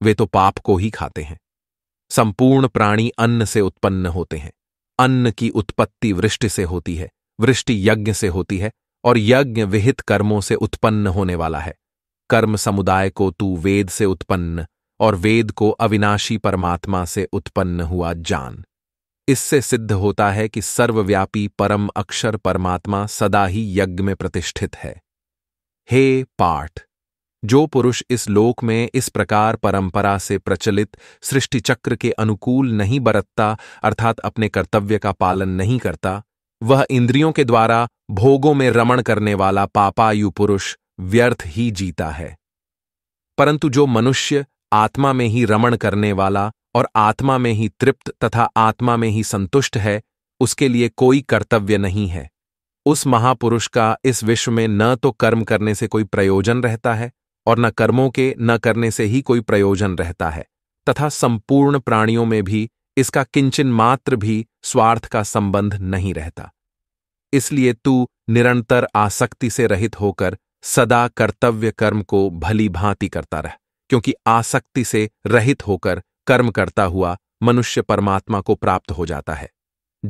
वे तो पाप को ही खाते हैं संपूर्ण प्राणी अन्न से उत्पन्न होते हैं अन्न की उत्पत्ति वृष्टि से होती है वृष्टि यज्ञ से होती है और यज्ञ विहित कर्मों से उत्पन्न होने वाला है कर्म समुदाय को तू वेद से उत्पन्न और वेद को अविनाशी परमात्मा से उत्पन्न हुआ जान इससे सिद्ध होता है कि सर्वव्यापी परम अक्षर परमात्मा सदा ही यज्ञ में प्रतिष्ठित है हे पाठ जो पुरुष इस लोक में इस प्रकार परंपरा से प्रचलित सृष्टि चक्र के अनुकूल नहीं बरतता अर्थात अपने कर्तव्य का पालन नहीं करता वह इंद्रियों के द्वारा भोगों में रमण करने वाला पापायु पुरुष व्यर्थ ही जीता है परंतु जो मनुष्य आत्मा में ही रमण करने वाला और आत्मा में ही तृप्त तथा आत्मा में ही संतुष्ट है उसके लिए कोई कर्तव्य नहीं है उस महापुरुष का इस विश्व में न तो कर्म करने से कोई प्रयोजन रहता है और न कर्मों के न करने से ही कोई प्रयोजन रहता है तथा संपूर्ण प्राणियों में भी इसका किंचन मात्र भी स्वार्थ का संबंध नहीं रहता इसलिए तू निरंतर आसक्ति से रहित होकर सदा कर्तव्य कर्म को भली भांति करता रह क्योंकि आसक्ति से रहित होकर कर्म करता हुआ मनुष्य परमात्मा को प्राप्त हो जाता है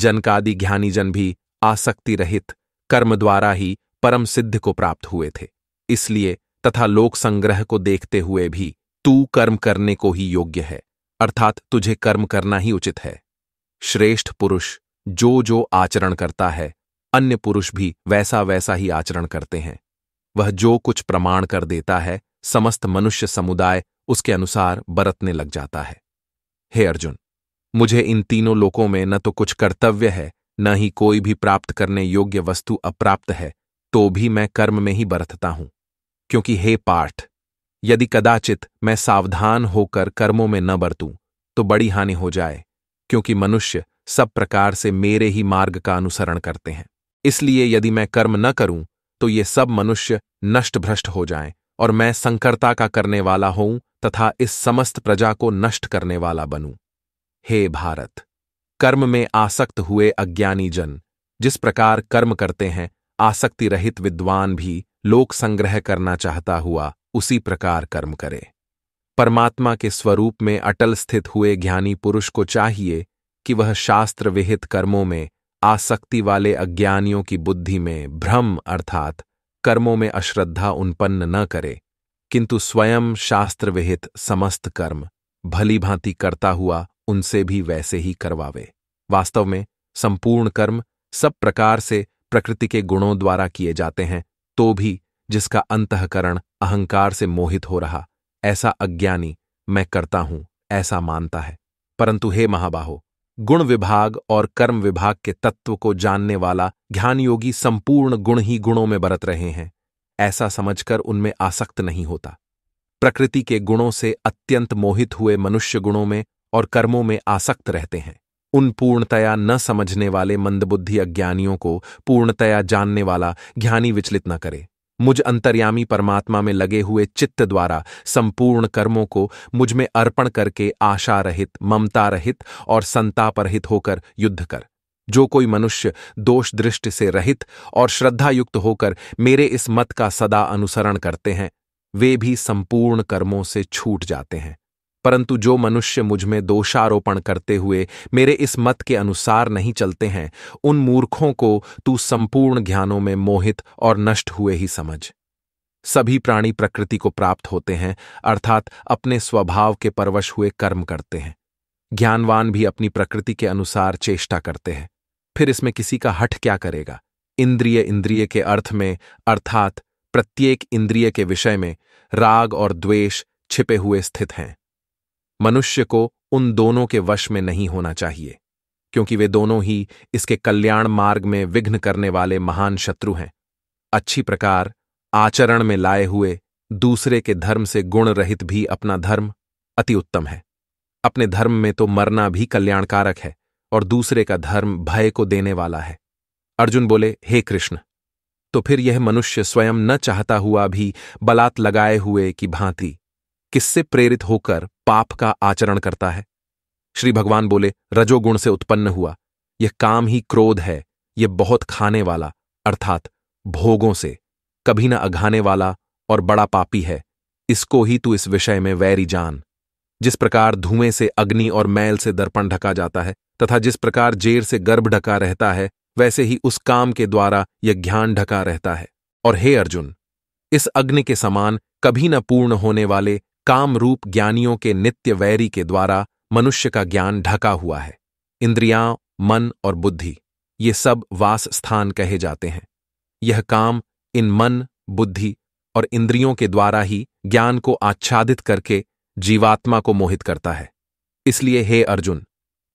जनकादि ज्ञानी जन भी आसक्ति रहित कर्म द्वारा ही परम सिद्ध को प्राप्त हुए थे इसलिए तथा लोक संग्रह को देखते हुए भी तू कर्म करने को ही योग्य है अर्थात तुझे कर्म करना ही उचित है श्रेष्ठ पुरुष जो जो आचरण करता है अन्य पुरुष भी वैसा वैसा ही आचरण करते हैं वह जो कुछ प्रमाण कर देता है समस्त मनुष्य समुदाय उसके अनुसार बरतने लग जाता है हे अर्जुन मुझे इन तीनों लोकों में न तो कुछ कर्तव्य है न ही कोई भी प्राप्त करने योग्य वस्तु अप्राप्त है तो भी मैं कर्म में ही बरतता हूं क्योंकि हे पाठ यदि कदाचित मैं सावधान होकर कर्मों में न बरतू तो बड़ी हानि हो जाए क्योंकि मनुष्य सब प्रकार से मेरे ही मार्ग का अनुसरण करते हैं इसलिए यदि मैं कर्म न करूं तो ये सब मनुष्य नष्ट भ्रष्ट हो जाएं और मैं संकरता का करने वाला हूं तथा इस समस्त प्रजा को नष्ट करने वाला बनूं हे भारत कर्म में आसक्त हुए अज्ञानी जन जिस प्रकार कर्म करते हैं आसक्ति रहित विद्वान भी लोक संग्रह करना चाहता हुआ उसी प्रकार कर्म करे परमात्मा के स्वरूप में अटल स्थित हुए ज्ञानी पुरुष को चाहिए कि वह शास्त्र विहित कर्मों में आसक्ति वाले अज्ञानियों की बुद्धि में भ्रम अर्थात कर्मों में अश्रद्धा उन्पन्न न करे किंतु स्वयं शास्त्र विहित समस्त कर्म भली भांति करता हुआ उनसे भी वैसे ही करवावे वास्तव में संपूर्ण कर्म सब प्रकार से प्रकृति के गुणों द्वारा किए जाते हैं तो भी जिसका अंतकरण अहंकार से मोहित हो रहा ऐसा अज्ञानी मैं करता हूं ऐसा मानता है परंतु हे महाबाहो गुण विभाग और कर्म विभाग के तत्व को जानने वाला ध्यान योगी संपूर्ण गुण ही गुणों में बरत रहे हैं ऐसा समझकर उनमें आसक्त नहीं होता प्रकृति के गुणों से अत्यंत मोहित हुए मनुष्य गुणों में और कर्मों में आसक्त रहते हैं उन पूर्णतया न समझने वाले मंदबुद्धि अज्ञानियों को पूर्णतया जानने वाला ज्ञानी विचलित न करे मुझ अंतर्यामी परमात्मा में लगे हुए चित्त द्वारा संपूर्ण कर्मों को मुझ में अर्पण करके आशा रहित ममता रहित और संताप रहित होकर युद्ध कर जो कोई मनुष्य दोष दृष्टि से रहित और श्रद्धायुक्त होकर मेरे इस मत का सदा अनुसरण करते हैं वे भी संपूर्ण कर्मों से छूट जाते हैं परंतु जो मनुष्य मुझ में दोषारोपण करते हुए मेरे इस मत के अनुसार नहीं चलते हैं उन मूर्खों को तू संपूर्ण ज्ञानों में मोहित और नष्ट हुए ही समझ सभी प्राणी प्रकृति को प्राप्त होते हैं अर्थात अपने स्वभाव के परवश हुए कर्म करते हैं ज्ञानवान भी अपनी प्रकृति के अनुसार चेष्टा करते हैं फिर इसमें किसी का हठ क्या करेगा इंद्रिय इंद्रिय के अर्थ में अर्थात प्रत्येक इंद्रिय के विषय में राग और द्वेष छिपे हुए स्थित हैं मनुष्य को उन दोनों के वश में नहीं होना चाहिए क्योंकि वे दोनों ही इसके कल्याण मार्ग में विघ्न करने वाले महान शत्रु हैं अच्छी प्रकार आचरण में लाए हुए दूसरे के धर्म से गुण रहित भी अपना धर्म अति उत्तम है अपने धर्म में तो मरना भी कल्याणकारक है और दूसरे का धर्म भय को देने वाला है अर्जुन बोले हे कृष्ण तो फिर यह मनुष्य स्वयं न चाहता हुआ भी बलात् लगाए हुए की भांति किससे प्रेरित होकर पाप का आचरण करता है श्री भगवान बोले रजोगुण से उत्पन्न हुआ यह काम ही क्रोध है यह बहुत खाने वाला अर्थात भोगों से कभी न अघाने वाला और बड़ा पापी है इसको ही तू इस विषय में वैरी जान जिस प्रकार धुएं से अग्नि और मैल से दर्पण ढका जाता है तथा जिस प्रकार जेर से गर्भ ढका रहता है वैसे ही उस काम के द्वारा यह ज्ञान ढका रहता है और हे अर्जुन इस अग्नि के समान कभी न पूर्ण होने वाले कामरूप ज्ञानियों के नित्य वैरी के द्वारा मनुष्य का ज्ञान ढका हुआ है इंद्रियां मन और बुद्धि ये सब वास स्थान कहे जाते हैं यह काम इन मन बुद्धि और इंद्रियों के द्वारा ही ज्ञान को आच्छादित करके जीवात्मा को मोहित करता है इसलिए हे अर्जुन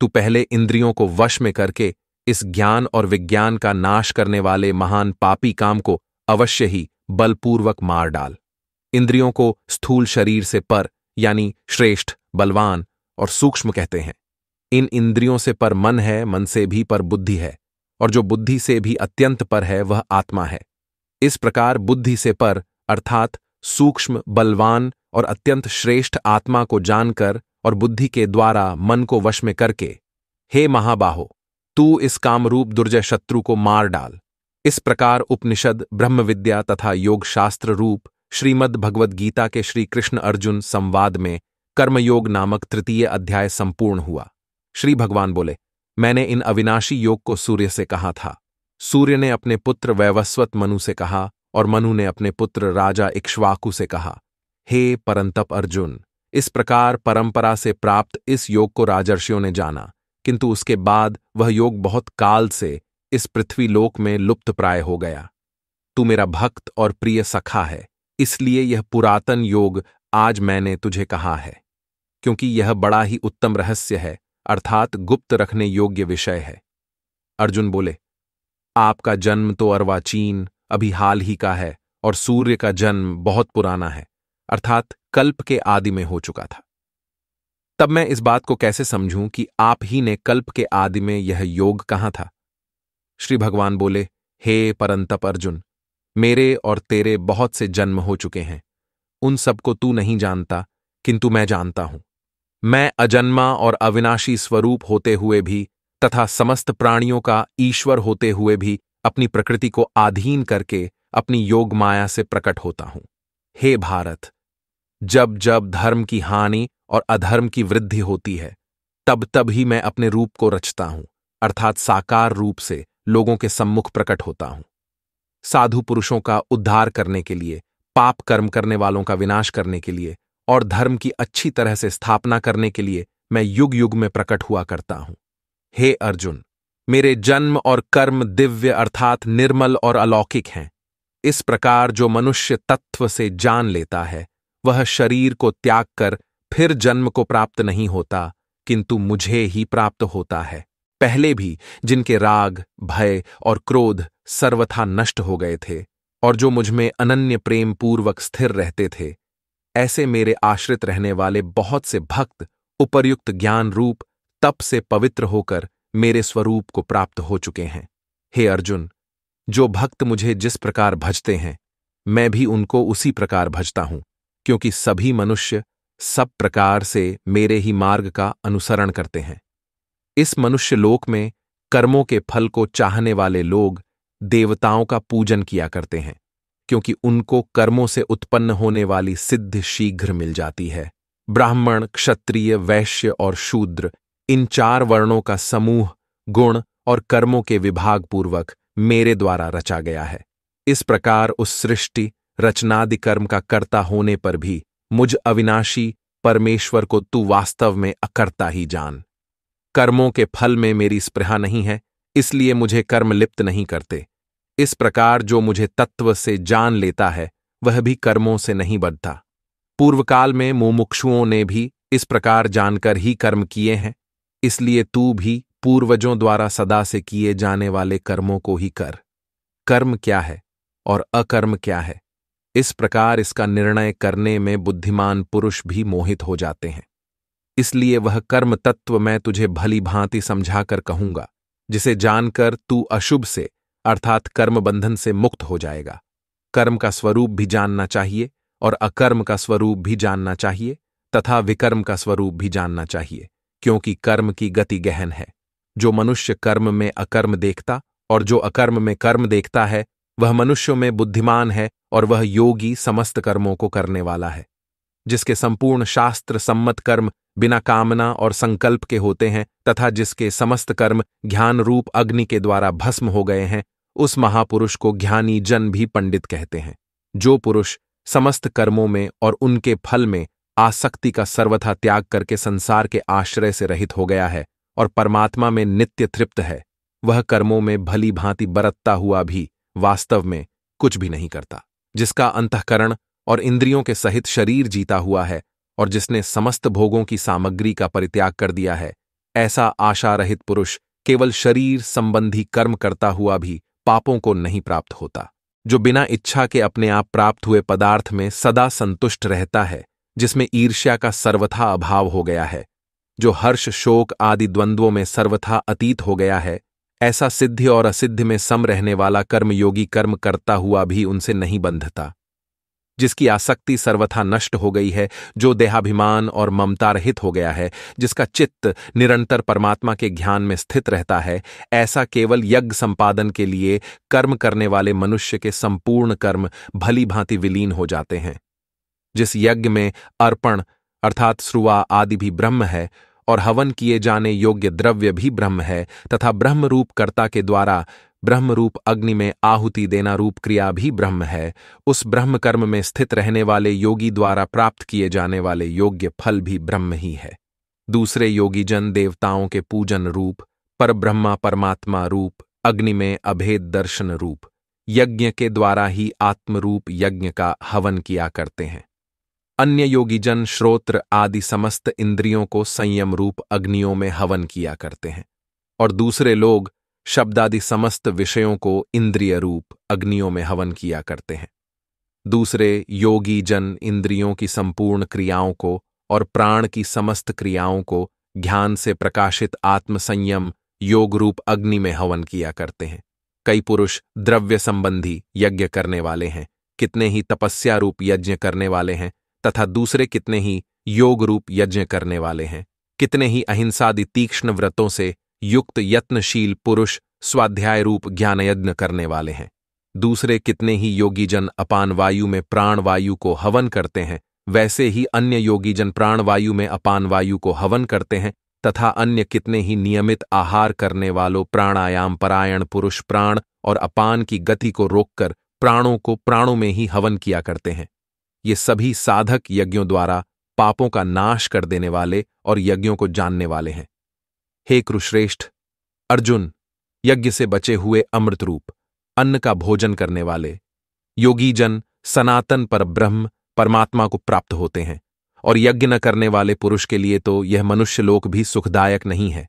तू पहले इंद्रियों को वश में करके इस ज्ञान और विज्ञान का नाश करने वाले महान पापी काम को अवश्य ही बलपूर्वक मार डाल इंद्रियों को स्थूल शरीर से पर यानी श्रेष्ठ बलवान और सूक्ष्म कहते हैं इन इंद्रियों से पर मन है मन से भी पर बुद्धि है और जो बुद्धि से भी अत्यंत पर है वह आत्मा है इस प्रकार बुद्धि से पर अर्थात सूक्ष्म बलवान और अत्यंत श्रेष्ठ आत्मा को जानकर और बुद्धि के द्वारा मन को वश में करके हे महाबाहो तू इस कामरूप दुर्जय शत्रु को मार डाल इस प्रकार उपनिषद ब्रह्म विद्या तथा योग शास्त्र रूप श्रीमद् भगवद गीता के श्री कृष्ण अर्जुन संवाद में कर्मयोग नामक तृतीय अध्याय संपूर्ण हुआ श्री भगवान बोले मैंने इन अविनाशी योग को सूर्य से कहा था सूर्य ने अपने पुत्र वैवस्वत मनु से कहा और मनु ने अपने पुत्र राजा इक्ष्वाकु से कहा हे परंतप अर्जुन इस प्रकार परंपरा से प्राप्त इस योग को राजर्षियों ने जाना किंतु उसके बाद वह योग बहुत काल से इस पृथ्वीलोक में लुप्त प्राय हो गया तू मेरा भक्त और प्रिय सखा है इसलिए यह पुरातन योग आज मैंने तुझे कहा है क्योंकि यह बड़ा ही उत्तम रहस्य है अर्थात गुप्त रखने योग्य विषय है अर्जुन बोले आपका जन्म तो अर्वाचीन अभी हाल ही का है और सूर्य का जन्म बहुत पुराना है अर्थात कल्प के आदि में हो चुका था तब मैं इस बात को कैसे समझूं कि आप ही ने कल्प के आदि में यह योग कहाँ था श्री भगवान बोले हे परंतप अर्जुन मेरे और तेरे बहुत से जन्म हो चुके हैं उन सबको तू नहीं जानता किंतु मैं जानता हूं मैं अजन्मा और अविनाशी स्वरूप होते हुए भी तथा समस्त प्राणियों का ईश्वर होते हुए भी अपनी प्रकृति को आधीन करके अपनी योग माया से प्रकट होता हूं हे भारत जब जब धर्म की हानि और अधर्म की वृद्धि होती है तब तब ही मैं अपने रूप को रचता हूं अर्थात साकार रूप से लोगों के सम्मुख प्रकट होता हूं साधु पुरुषों का उद्धार करने के लिए पाप कर्म करने वालों का विनाश करने के लिए और धर्म की अच्छी तरह से स्थापना करने के लिए मैं युग युग में प्रकट हुआ करता हूं हे अर्जुन मेरे जन्म और कर्म दिव्य अर्थात निर्मल और अलौकिक हैं इस प्रकार जो मनुष्य तत्व से जान लेता है वह शरीर को त्याग कर फिर जन्म को प्राप्त नहीं होता किंतु मुझे ही प्राप्त होता है पहले भी जिनके राग भय और क्रोध सर्वथा नष्ट हो गए थे और जो मुझमें अनन्य प्रेम पूर्वक स्थिर रहते थे ऐसे मेरे आश्रित रहने वाले बहुत से भक्त उपर्युक्त ज्ञान रूप तप से पवित्र होकर मेरे स्वरूप को प्राप्त हो चुके हैं हे अर्जुन जो भक्त मुझे जिस प्रकार भजते हैं मैं भी उनको उसी प्रकार भजता हूं क्योंकि सभी मनुष्य सब प्रकार से मेरे ही मार्ग का अनुसरण करते हैं इस मनुष्य लोक में कर्मों के फल को चाहने वाले लोग देवताओं का पूजन किया करते हैं क्योंकि उनको कर्मों से उत्पन्न होने वाली सिद्ध शीघ्र मिल जाती है ब्राह्मण क्षत्रिय वैश्य और शूद्र इन चार वर्णों का समूह गुण और कर्मों के विभाग पूर्वक मेरे द्वारा रचा गया है इस प्रकार उस सृष्टि रचनादि कर्म का कर्ता होने पर भी मुझ अविनाशी परमेश्वर को तू वास्तव में अकर्ता ही जान कर्मों के फल में मेरी स्पृहा नहीं है इसलिए मुझे कर्म लिप्त नहीं करते इस प्रकार जो मुझे तत्व से जान लेता है वह भी कर्मों से नहीं पूर्व पूर्वकाल में मुमुक्षुओं ने भी इस प्रकार जानकर ही कर्म किए हैं इसलिए तू भी पूर्वजों द्वारा सदा से किए जाने वाले कर्मों को ही कर कर्म क्या है और अकर्म क्या है इस प्रकार इसका निर्णय करने में बुद्धिमान पुरुष भी मोहित हो जाते हैं इसलिए वह कर्म तत्व मैं तुझे भली भांति समझाकर कहूंगा जिसे जानकर तू अशुभ से अर्थात कर्म बंधन से मुक्त हो जाएगा कर्म का स्वरूप भी जानना चाहिए और अकर्म का स्वरूप भी जानना चाहिए तथा विकर्म का स्वरूप भी जानना चाहिए क्योंकि कर्म की गति गहन है जो मनुष्य कर्म में अकर्म देखता और जो अकर्म में कर्म देखता है वह मनुष्यों में बुद्धिमान है और वह योगी समस्त कर्मों को करने वाला है जिसके संपूर्ण शास्त्र सम्मत कर्म बिना कामना और संकल्प के होते हैं तथा जिसके समस्त कर्म ज्ञान रूप अग्नि के द्वारा भस्म हो गए हैं उस महापुरुष को ज्ञानी जन भी पंडित कहते हैं जो पुरुष समस्त कर्मों में और उनके फल में आसक्ति का सर्वथा त्याग करके संसार के आश्रय से रहित हो गया है और परमात्मा में नित्य तृप्त है वह कर्मों में भली भांति बरतता हुआ भी वास्तव में कुछ भी नहीं करता जिसका अंतकरण और इंद्रियों के सहित शरीर जीता हुआ है और जिसने समस्त भोगों की सामग्री का परित्याग कर दिया है ऐसा आशा रहित पुरुष केवल शरीर संबंधी कर्म करता हुआ भी पापों को नहीं प्राप्त होता जो बिना इच्छा के अपने आप प्राप्त हुए पदार्थ में सदा संतुष्ट रहता है जिसमें ईर्ष्या का सर्वथा अभाव हो गया है जो हर्ष शोक आदि द्वंद्वों में सर्वथा अतीत हो गया है ऐसा सिद्धि और असिद्धि में सम रहने वाला कर्मयोगी कर्म करता हुआ भी उनसे नहीं बंधता जिसकी आसक्ति सर्वथा नष्ट हो गई है जो देहाभिमान और ममता रहित हो गया है जिसका चित्त निरंतर परमात्मा के ज्ञान में स्थित रहता है ऐसा केवल यज्ञ संपादन के लिए कर्म करने वाले मनुष्य के संपूर्ण कर्म भली भांति विलीन हो जाते हैं जिस यज्ञ में अर्पण अर्थात श्रुआ आदि भी ब्रह्म है और हवन किए जाने योग्य द्रव्य भी ब्रह्म है तथा ब्रह्म रूप कर्ता के द्वारा ब्रह्मरूप अग्नि में आहुति देना रूप क्रिया भी ब्रह्म है उस ब्रह्म कर्म में स्थित रहने वाले योगी द्वारा प्राप्त किए जाने वाले योग्य फल भी ब्रह्म ही है दूसरे योगीजन देवताओं के पूजन रूप पर ब्रह्मा परमात्मा रूप अग्नि में अभेद दर्शन रूप यज्ञ के द्वारा ही आत्मरूप यज्ञ का हवन किया करते हैं अन्य योगीजन श्रोत्र आदि समस्त इंद्रियों को संयम रूप अग्नियों में हवन किया करते हैं और दूसरे लोग शब्दादि समस्त विषयों को इंद्रिय रूप अग्नियों में हवन किया करते हैं दूसरे योगी जन इंद्रियों की संपूर्ण क्रियाओं को और प्राण की समस्त क्रियाओं को ध्यान से प्रकाशित आत्मसंयम योग रूप अग्नि में हवन किया करते हैं कई पुरुष द्रव्य संबंधी यज्ञ करने वाले हैं कितने ही तपस्या रूप यज्ञ करने वाले हैं तथा दूसरे कितने ही योग रूप यज्ञ करने वाले हैं कितने ही अहिंसादि तीक्ष्ण व्रतों से युक्त यत्नशील पुरुष स्वाध्याय रूप ज्ञान यज्ञ करने वाले हैं दूसरे कितने ही योगीजन अपान वायु में प्राण वायु को हवन करते हैं वैसे ही अन्य योगीजन प्राण वायु में अपान वायु को हवन करते हैं तथा अन्य कितने ही नियमित आहार करने वालों प्राणायाम परायण पुरुष प्राण और अपान की गति को रोककर प्राणों को प्राणों में ही हवन किया करते हैं ये सभी साधक यज्ञों द्वारा पापों का नाश कर देने वाले और यज्ञों को जानने वाले हैं हे कृश्रेष्ठ अर्जुन यज्ञ से बचे हुए अमृत रूप अन्न का भोजन करने वाले योगी जन सनातन पर ब्रह्म परमात्मा को प्राप्त होते हैं और यज्ञ न करने वाले पुरुष के लिए तो यह मनुष्य लोक भी सुखदायक नहीं है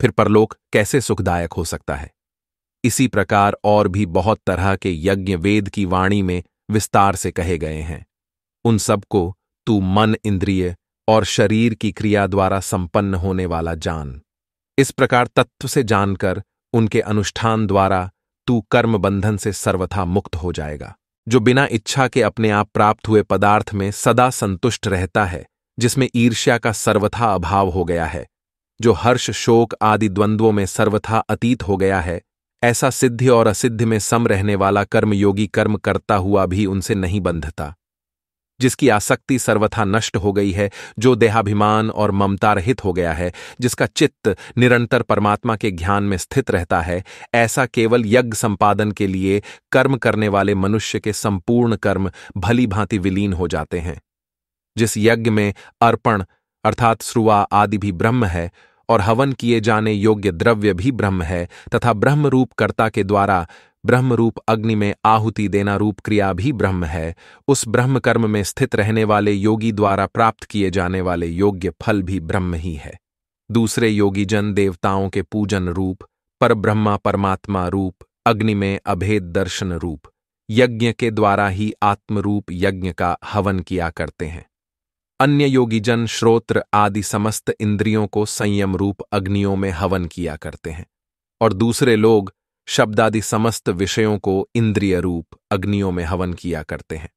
फिर परलोक कैसे सुखदायक हो सकता है इसी प्रकार और भी बहुत तरह के यज्ञ वेद की वाणी में विस्तार से कहे गए हैं उन सबको तू मन इंद्रिय और शरीर की क्रिया द्वारा संपन्न होने वाला जान इस प्रकार तत्व से जानकर उनके अनुष्ठान द्वारा तू कर्म बंधन से सर्वथा मुक्त हो जाएगा जो बिना इच्छा के अपने आप प्राप्त हुए पदार्थ में सदा संतुष्ट रहता है जिसमें ईर्ष्या का सर्वथा अभाव हो गया है जो हर्ष शोक आदि द्वंद्वों में सर्वथा अतीत हो गया है ऐसा सिद्धि और असिद्धि में सम रहने वाला कर्मयोगी कर्म करता हुआ भी उनसे नहीं बंधता जिसकी आसक्ति सर्वथा नष्ट हो गई है जो देहाभिमान और ममता रहित हो गया है जिसका चित्त निरंतर परमात्मा के ज्ञान में स्थित रहता है ऐसा केवल यज्ञ संपादन के लिए कर्म करने वाले मनुष्य के संपूर्ण कर्म भली भांति विलीन हो जाते हैं जिस यज्ञ में अर्पण अर्थात श्रुआ आदि भी ब्रह्म है और हवन किए जाने योग्य द्रव्य भी ब्रह्म है तथा ब्रह्म रूप कर्ता के द्वारा रूप अग्नि में आहुति देना रूप क्रिया भी ब्रह्म है उस ब्रह्म कर्म में स्थित रहने वाले योगी द्वारा प्राप्त किए जाने वाले योग्य फल भी ब्रह्म ही है दूसरे योगी जन देवताओं के पूजन रूप पर ब्रह्मा परमात्मा रूप अग्नि में अभेद दर्शन रूप यज्ञ के द्वारा ही आत्मरूप यज्ञ का हवन किया करते हैं अन्य योगीजन श्रोत्र आदि समस्त इंद्रियों को संयम रूप अग्नियों में हवन किया करते हैं और दूसरे लोग शब्दादि समस्त विषयों को इंद्रिय रूप अग्नियों में हवन किया करते हैं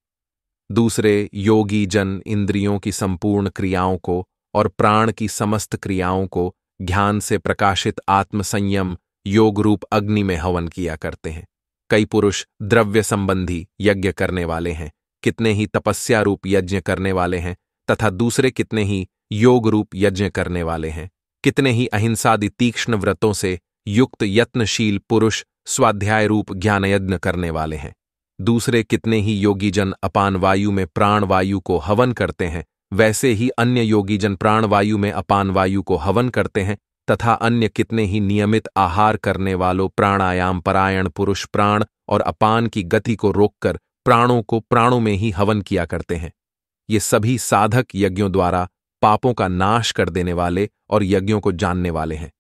दूसरे योगी जन इंद्रियों की संपूर्ण क्रियाओं को और प्राण की समस्त क्रियाओं को ध्यान से प्रकाशित आत्मसंयम योग रूप अग्नि में हवन किया करते हैं कई पुरुष द्रव्य संबंधी यज्ञ करने वाले हैं कितने ही तपस्या रूप यज्ञ करने वाले हैं तथा दूसरे कितने ही योग रूप यज्ञ करने वाले हैं कितने ही अहिंसादि तीक्ष्ण व्रतों से युक्त यत्नशील पुरुष स्वाध्याय रूप ज्ञान यज्ञ करने वाले हैं दूसरे कितने ही योगीजन अपान वायु में प्राण वायु को हवन करते हैं वैसे ही अन्य योगीजन प्राण वायु में अपान वायु को हवन करते हैं तथा अन्य कितने ही नियमित आहार करने वालों प्राणायाम परायण पुरुष प्राण और अपान की गति को रोककर प्राणों को प्राणों में ही हवन किया करते हैं ये सभी साधक यज्ञों द्वारा पापों का नाश कर देने वाले और यज्ञों को जानने वाले हैं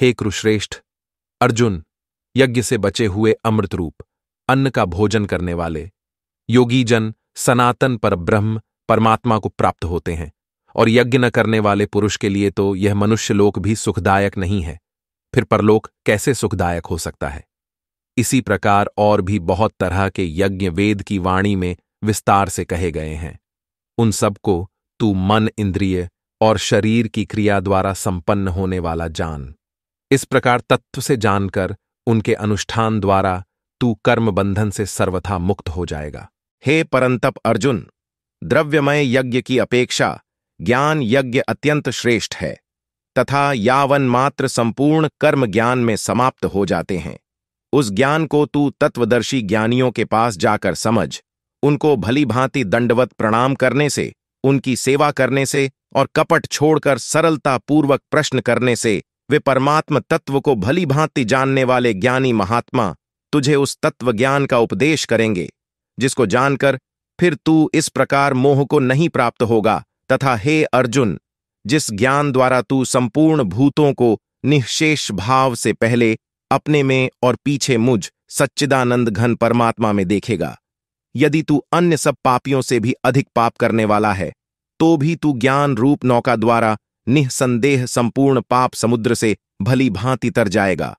हे कृश्रेष्ठ अर्जुन यज्ञ से बचे हुए अमृत रूप अन्न का भोजन करने वाले योगी जन सनातन पर ब्रह्म परमात्मा को प्राप्त होते हैं और यज्ञ न करने वाले पुरुष के लिए तो यह मनुष्य लोक भी सुखदायक नहीं है फिर परलोक कैसे सुखदायक हो सकता है इसी प्रकार और भी बहुत तरह के यज्ञ वेद की वाणी में विस्तार से कहे गए हैं उन सबको तू मन इंद्रिय और शरीर की क्रिया द्वारा संपन्न होने वाला जान इस प्रकार तत्व से जानकर उनके अनुष्ठान द्वारा तू कर्म बंधन से सर्वथा मुक्त हो जाएगा हे परंतप अर्जुन द्रव्यमय यज्ञ की अपेक्षा ज्ञान यज्ञ अत्यंत श्रेष्ठ है तथा यावन मात्र संपूर्ण कर्म ज्ञान में समाप्त हो जाते हैं उस ज्ञान को तू तत्वदर्शी ज्ञानियों के पास जाकर समझ उनको भली भांति दंडवत प्रणाम करने से उनकी सेवा करने से और कपट छोड़कर सरलता पूर्वक प्रश्न करने से वे परमात्म तत्व को भली भांति जानने वाले ज्ञानी महात्मा तुझे उस तत्व ज्ञान का उपदेश करेंगे जिसको जानकर फिर तू इस प्रकार मोह को नहीं प्राप्त होगा तथा हे अर्जुन जिस ज्ञान द्वारा तू संपूर्ण भूतों को निःशेष भाव से पहले अपने में और पीछे मुझ सच्चिदानंद घन परमात्मा में देखेगा यदि तू अन्य सब पापियों से भी अधिक पाप करने वाला है तो भी तू ज्ञान रूप नौका द्वारा निसंदेह संपूर्ण पाप समुद्र से भली भांति तर जाएगा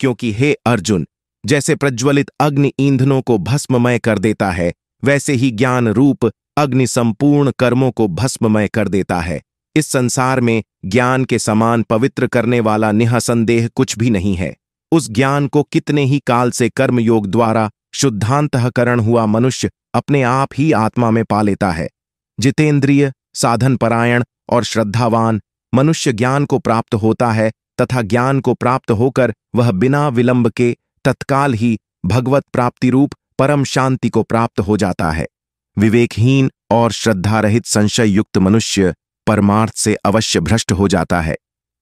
क्योंकि हे अर्जुन जैसे प्रज्वलित अग्नि ईंधनों को भस्ममय कर देता है वैसे ही ज्ञान रूप अग्नि संपूर्ण कर्मों को भस्ममय कर देता है इस संसार में ज्ञान के समान पवित्र करने वाला निहसंदेह कुछ भी नहीं है उस ज्ञान को कितने ही काल से कर्मयोग द्वारा शुद्धांतकरण हुआ मनुष्य अपने आप ही आत्मा में पा लेता है जितेंद्रिय साधन परायण और श्रद्धावान मनुष्य ज्ञान को प्राप्त होता है तथा ज्ञान को प्राप्त होकर वह बिना विलंब के तत्काल ही भगवत प्राप्ति रूप परम शांति को प्राप्त हो जाता है विवेकहीन और श्रद्धा रहित संशय युक्त मनुष्य परमार्थ से अवश्य भ्रष्ट हो जाता है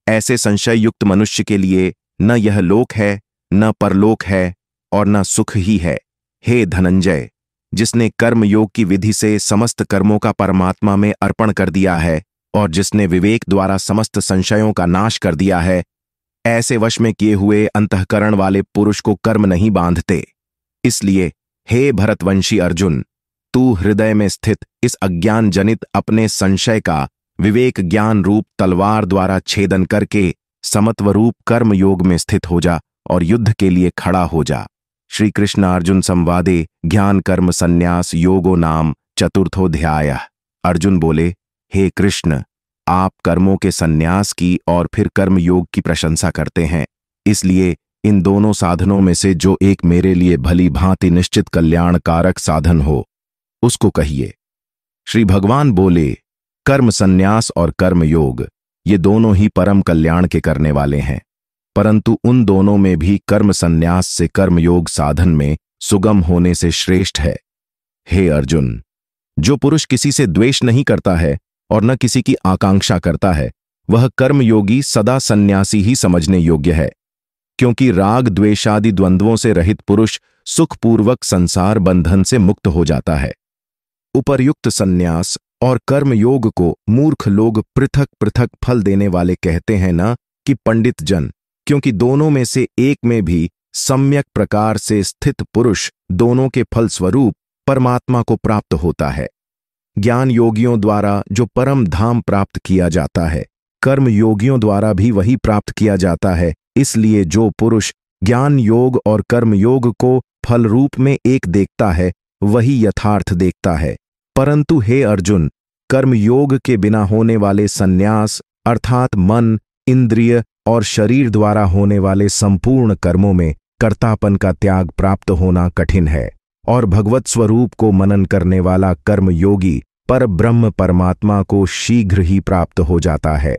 ऐसे संशय युक्त मनुष्य के लिए न यह लोक है न परलोक है और न सुख ही है हे धनंजय जिसने कर्म योग की विधि से समस्त कर्मों का परमात्मा में अर्पण कर दिया है और जिसने विवेक द्वारा समस्त संशयों का नाश कर दिया है ऐसे वश में किए हुए अंतकरण वाले पुरुष को कर्म नहीं बांधते इसलिए हे भरतवंशी अर्जुन तू हृदय में स्थित इस अज्ञान जनित अपने संशय का विवेक ज्ञान रूप तलवार द्वारा छेदन करके समत्व रूप कर्म योग में स्थित हो जा और युद्ध के लिए खड़ा हो जा श्री कृष्ण अर्जुन संवादे ज्ञान कर्म संन्यास योगो नाम चतुर्थोध्याय अर्जुन बोले हे कृष्ण आप कर्मों के संन्यास की और फिर कर्म योग की प्रशंसा करते हैं इसलिए इन दोनों साधनों में से जो एक मेरे लिए भली भांति निश्चित कल्याणकारक साधन हो उसको कहिए श्री भगवान बोले कर्म सन्यास और कर्म योग ये दोनों ही परम कल्याण के करने वाले हैं परंतु उन दोनों में भी कर्म सन्यास से कर्म योग साधन में सुगम होने से श्रेष्ठ है हे अर्जुन जो पुरुष किसी से द्वेष नहीं करता है और न किसी की आकांक्षा करता है वह कर्मयोगी सदा सन्यासी ही समझने योग्य है क्योंकि राग द्वेषादि द्वंद्वों से रहित पुरुष सुखपूर्वक संसार बंधन से मुक्त हो जाता है उपर्युक्त संन्यास और कर्मयोग को मूर्ख लोग पृथक पृथक फल देने वाले कहते हैं ना कि पंडित जन क्योंकि दोनों में से एक में भी सम्यक प्रकार से स्थित पुरुष दोनों के फलस्वरूप परमात्मा को प्राप्त होता है ज्ञान योगियों द्वारा जो परम धाम प्राप्त किया जाता है कर्म योगियों द्वारा भी वही प्राप्त किया जाता है इसलिए जो पुरुष ज्ञान योग और कर्म योग को फल रूप में एक देखता है वही यथार्थ देखता है परंतु हे अर्जुन कर्म योग के बिना होने वाले संन्यास अर्थात मन इंद्रिय और शरीर द्वारा होने वाले संपूर्ण कर्मों में कर्तापन का त्याग प्राप्त होना कठिन है और भगवत स्वरूप को मनन करने वाला कर्म योगी पर ब्रह्म परमात्मा को शीघ्र ही प्राप्त हो जाता है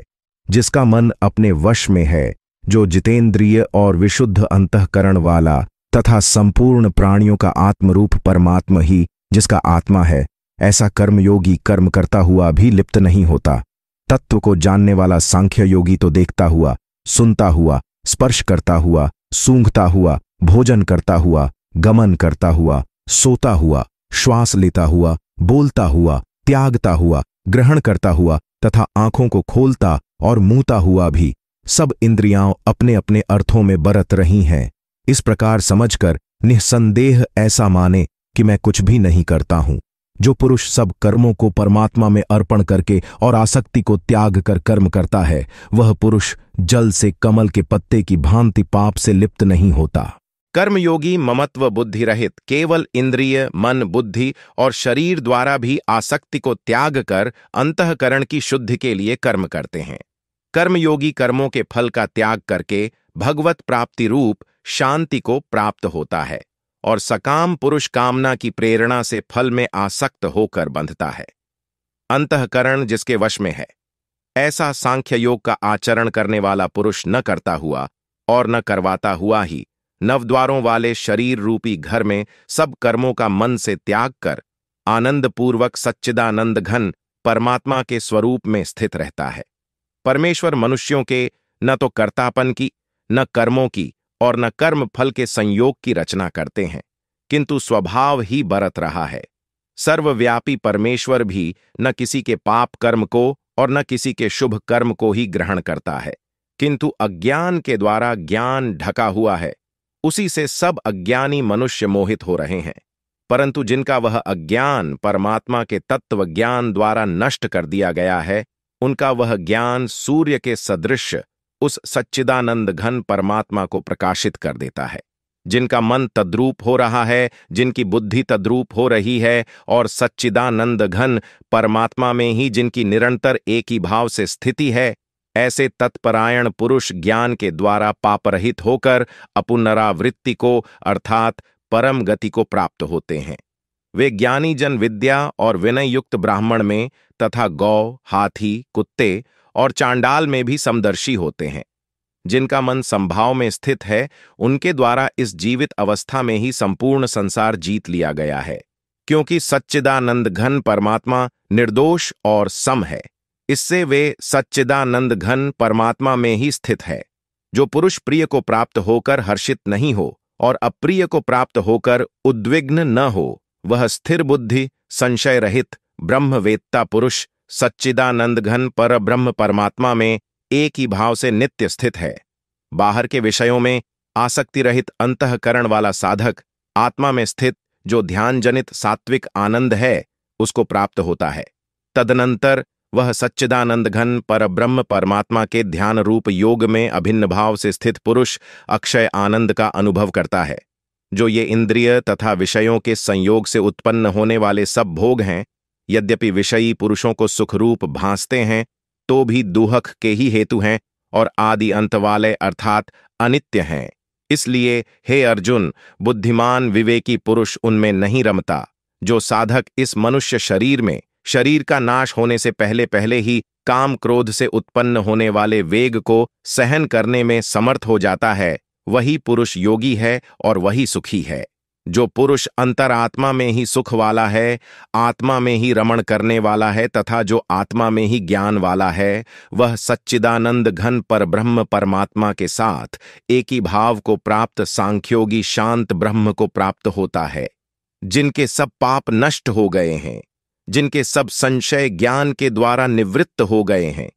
जिसका मन अपने वश में है जो जितेंद्रिय और विशुद्ध अंतकरण वाला तथा संपूर्ण प्राणियों का आत्मरूप परमात्म ही जिसका आत्मा है ऐसा कर्मयोगी कर्म करता हुआ भी लिप्त नहीं होता तत्व को जानने वाला सांख्य योगी तो देखता हुआ सुनता हुआ स्पर्श करता हुआ सूंघता हुआ भोजन करता हुआ गमन करता हुआ सोता हुआ श्वास लेता हुआ बोलता हुआ त्यागता हुआ ग्रहण करता हुआ तथा आंखों को खोलता और मुंहता हुआ भी सब इंद्रियां अपने अपने अर्थों में बरत रही हैं इस प्रकार समझकर निसंदेह ऐसा माने कि मैं कुछ भी नहीं करता हूं जो पुरुष सब कर्मों को परमात्मा में अर्पण करके और आसक्ति को त्याग कर कर्म करता है वह पुरुष जल से कमल के पत्ते की भांति पाप से लिप्त नहीं होता कर्मयोगी ममत्व बुद्धि रहित केवल इंद्रिय मन बुद्धि और शरीर द्वारा भी आसक्ति को त्याग कर अंतकरण की शुद्धि के लिए कर्म करते हैं कर्मयोगी कर्मों के फल का त्याग करके भगवत प्राप्ति रूप शांति को प्राप्त होता है और सकाम पुरुष कामना की प्रेरणा से फल में आसक्त होकर बंधता है अंतकरण जिसके वश में है ऐसा सांख्य योग का आचरण करने वाला पुरुष न करता हुआ और न करवाता हुआ ही नवद्वारों वाले शरीर रूपी घर में सब कर्मों का मन से त्याग कर आनंद पूर्वक सच्चिदानंद घन परमात्मा के स्वरूप में स्थित रहता है परमेश्वर मनुष्यों के न तो कर्तापन की न कर्मों की और न कर्म फल के संयोग की रचना करते हैं किंतु स्वभाव ही बरत रहा है सर्वव्यापी परमेश्वर भी न किसी के पाप कर्म को और न किसी के शुभ कर्म को ही ग्रहण करता है किंतु अज्ञान के द्वारा ज्ञान ढका हुआ है उसी से सब अज्ञानी मनुष्य मोहित हो रहे हैं परंतु जिनका वह अज्ञान परमात्मा के तत्व ज्ञान द्वारा नष्ट कर दिया गया है उनका वह ज्ञान सूर्य के सदृश उस सच्चिदानंद घन परमात्मा को प्रकाशित कर देता है जिनका मन तद्रूप हो रहा है जिनकी बुद्धि तद्रूप हो रही है और सच्चिदानंद घन परमात्मा में ही जिनकी निरंतर एक ही भाव से स्थिति है ऐसे तत्परायण पुरुष ज्ञान के द्वारा पापरहित होकर अपुनरावृत्ति को अर्थात परम गति को प्राप्त होते हैं वे ज्ञानी जन विद्या और विनय युक्त ब्राह्मण में तथा गौ हाथी कुत्ते और चांडाल में भी समदर्शी होते हैं जिनका मन संभाव में स्थित है उनके द्वारा इस जीवित अवस्था में ही संपूर्ण संसार जीत लिया गया है क्योंकि सच्चिदानंद घन परमात्मा निर्दोष और सम है इससे वे सच्चिदानंद घन परमात्मा में ही स्थित है जो पुरुष प्रिय को प्राप्त होकर हर्षित नहीं हो और अप्रिय को प्राप्त होकर उद्विग्न न हो वह स्थिर बुद्धि संशय रहित ब्रह्मवेत्ता पुरुष सच्चिदानंद घन पर ब्रह्म परमात्मा में एक ही भाव से नित्य स्थित है बाहर के विषयों में आसक्ति रहित अंतकरण वाला साधक आत्मा में स्थित जो ध्यान जनित सात्विक आनंद है उसको प्राप्त होता है तदनंतर वह सच्चिदानंद घन पर ब्रह्म परमात्मा के ध्यान रूप योग में अभिन्न भाव से स्थित पुरुष अक्षय आनंद का अनुभव करता है जो ये इंद्रिय तथा विषयों के संयोग से उत्पन्न होने वाले सब भोग हैं यद्यपि विषयी पुरुषों को सुखरूप भांसते हैं तो भी दुहक के ही हेतु हैं और आदि अंत वाले अर्थात अनित्य हैं इसलिए हे अर्जुन बुद्धिमान विवेकी पुरुष उनमें नहीं रमता जो साधक इस मनुष्य शरीर में शरीर का नाश होने से पहले पहले ही काम क्रोध से उत्पन्न होने वाले वेग को सहन करने में समर्थ हो जाता है वही पुरुष योगी है और वही सुखी है जो पुरुष अंतरात्मा में ही सुख वाला है आत्मा में ही रमण करने वाला है तथा जो आत्मा में ही ज्ञान वाला है वह सच्चिदानंद घन पर ब्रह्म परमात्मा के साथ एक ही भाव को प्राप्त सांख्योगी शांत ब्रह्म को प्राप्त होता है जिनके सब पाप नष्ट हो गए हैं जिनके सब संशय ज्ञान के द्वारा निवृत्त हो गए हैं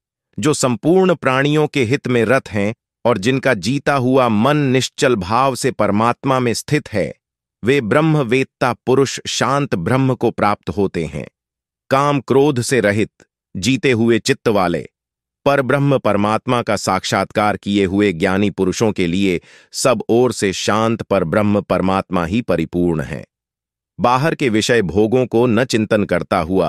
जो संपूर्ण प्राणियों के हित में रत हैं और जिनका जीता हुआ मन निश्चल भाव से परमात्मा में स्थित है वे ब्रह्म वेत्ता पुरुष शांत ब्रह्म को प्राप्त होते हैं काम क्रोध से रहित जीते हुए चित्त वाले पर ब्रह्म परमात्मा का साक्षात्कार किए हुए ज्ञानी पुरुषों के लिए सब ओर से शांत पर ब्रह्म परमात्मा ही परिपूर्ण है बाहर के विषय भोगों को न चिंतन करता हुआ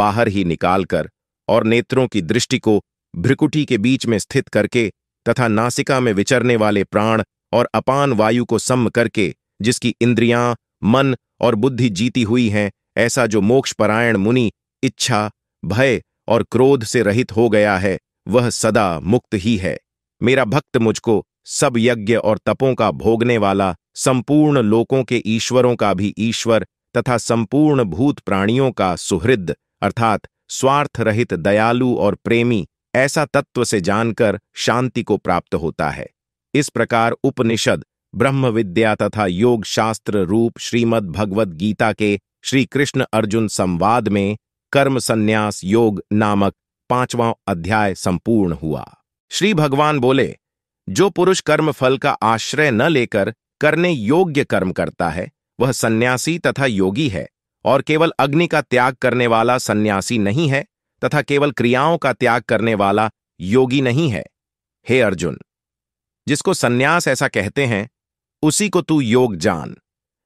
बाहर ही निकालकर और नेत्रों की दृष्टि को भ्रिकुटी के बीच में स्थित करके तथा नासिका में विचरने वाले प्राण और अपान वायु को सम करके जिसकी इंद्रियां मन और बुद्धि जीती हुई हैं ऐसा जो मोक्षपरायण मुनि इच्छा भय और क्रोध से रहित हो गया है वह सदा मुक्त ही है मेरा भक्त मुझको सब यज्ञ और तपों का भोगने वाला संपूर्ण लोकों के ईश्वरों का भी ईश्वर तथा संपूर्ण भूत प्राणियों का सुहृद अर्थात स्वार्थ रहित दयालु और प्रेमी ऐसा तत्व से जानकर शांति को प्राप्त होता है इस प्रकार उपनिषद ब्रह्म विद्या तथा योग शास्त्र रूप श्रीमद् भगवद गीता के श्री कृष्ण अर्जुन संवाद में कर्म संन्यास योग नामक पांचवां अध्याय संपूर्ण हुआ श्री भगवान बोले जो पुरुष कर्म फल का आश्रय न लेकर करने योग्य कर्म करता है वह सन्यासी तथा योगी है और केवल अग्नि का त्याग करने वाला सन्यासी नहीं है तथा केवल क्रियाओं का त्याग करने वाला योगी नहीं है हे अर्जुन जिसको सन्यास ऐसा कहते हैं उसी को तू योग जान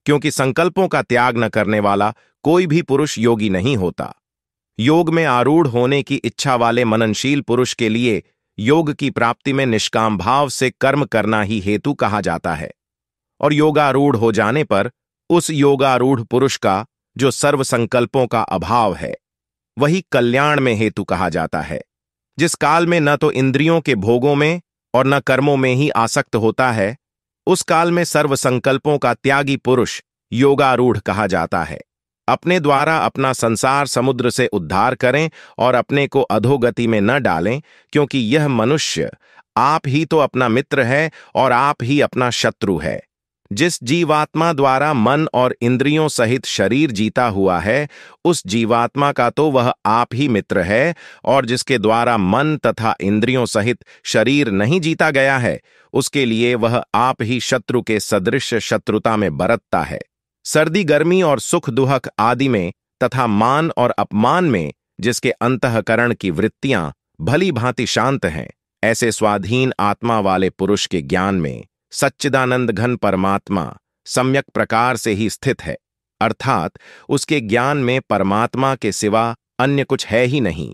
क्योंकि संकल्पों का त्याग न करने वाला कोई भी पुरुष योगी नहीं होता योग में आरूढ़ होने की इच्छा वाले मननशील पुरुष के लिए योग की प्राप्ति में निष्काम भाव से कर्म करना ही हेतु कहा जाता है और योगारूढ़ हो जाने पर उस योगारूढ़ पुरुष का जो सर्व संकल्पों का अभाव है वही कल्याण में हेतु कहा जाता है जिस काल में न तो इंद्रियों के भोगों में और न कर्मों में ही आसक्त होता है उस काल में सर्व संकल्पों का त्यागी पुरुष योगारूढ़ कहा जाता है अपने द्वारा अपना संसार समुद्र से उद्धार करें और अपने को अधोगति में न डालें क्योंकि यह मनुष्य आप ही तो अपना मित्र है और आप ही अपना शत्रु है जिस जीवात्मा द्वारा मन और इंद्रियों सहित शरीर जीता हुआ है उस जीवात्मा का तो वह आप ही मित्र है और जिसके द्वारा मन तथा इंद्रियों सहित शरीर नहीं जीता गया है उसके लिए वह आप ही शत्रु के सदृश शत्रुता में बरतता है सर्दी गर्मी और सुख दुहक आदि में तथा मान और अपमान में जिसके अंतकरण की वृत्तियां भली भांति शांत हैं ऐसे स्वाधीन आत्मा वाले पुरुष के ज्ञान में सच्चिदानंद घन परमात्मा सम्यक प्रकार से ही स्थित है अर्थात उसके ज्ञान में परमात्मा के सिवा अन्य कुछ है ही नहीं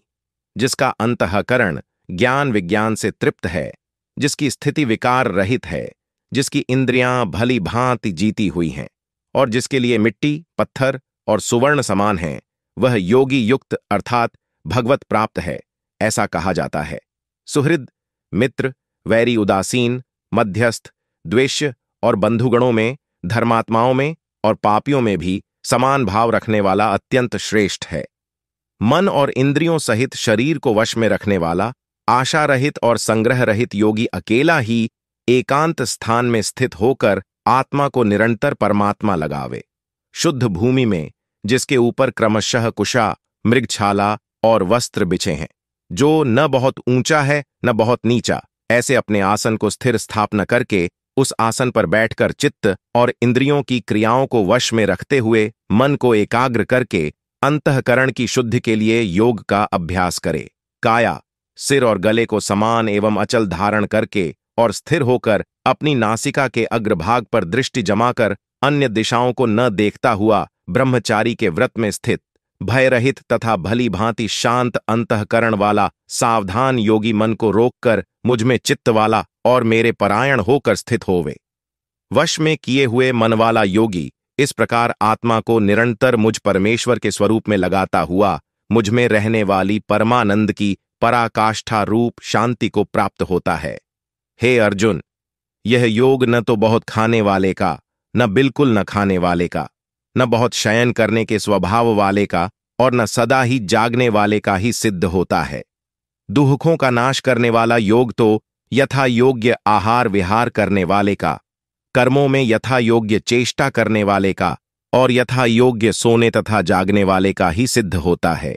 जिसका अंतकरण ज्ञान विज्ञान से तृप्त है जिसकी स्थिति विकार रहित है जिसकी इंद्रियां भली भांति जीती हुई हैं और जिसके लिए मिट्टी पत्थर और सुवर्ण समान हैं वह योगी युक्त अर्थात भगवत प्राप्त है ऐसा कहा जाता है सुहृद मित्र वैरी उदासीन मध्यस्थ द्वेष्य और बंधुगणों में धर्मात्माओं में और पापियों में भी समान भाव रखने वाला अत्यंत श्रेष्ठ है मन और इंद्रियों सहित शरीर को वश में रखने वाला आशा रहित और संग्रह रहित योगी अकेला ही एकांत स्थान में स्थित होकर आत्मा को निरंतर परमात्मा लगावे शुद्ध भूमि में जिसके ऊपर क्रमशः कुशा मृगछाला और वस्त्र बिछे हैं जो न बहुत ऊंचा है न बहुत नीचा ऐसे अपने आसन को स्थिर स्थापना करके उस आसन पर बैठकर चित्त और इंद्रियों की क्रियाओं को वश में रखते हुए मन को एकाग्र करके अंतकरण की शुद्धि के लिए योग का अभ्यास करे काया सिर और गले को समान एवं अचल धारण करके और स्थिर होकर अपनी नासिका के अग्रभाग पर दृष्टि जमाकर अन्य दिशाओं को न देखता हुआ ब्रह्मचारी के व्रत में स्थित भयरहित तथा भली भांति शांत अंतकरण वाला सावधान योगी मन को रोककर मुझ में चित्त वाला और मेरे परायण होकर स्थित होवे वश में किए हुए मनवाला योगी इस प्रकार आत्मा को निरंतर मुझ परमेश्वर के स्वरूप में लगाता हुआ मुझ में रहने वाली परमानंद की पराकाष्ठा रूप शांति को प्राप्त होता है हे अर्जुन यह योग न तो बहुत खाने वाले का न बिल्कुल न खाने वाले का न बहुत शयन करने के स्वभाव वाले का और न सदा ही जागने वाले का ही सिद्ध होता है दुहखों का नाश करने वाला योग तो यथा योग्य आहार विहार करने वाले का कर्मों में यथा योग्य चेष्टा करने वाले का और यथा योग्य सोने तथा जागने वाले का ही सिद्ध होता है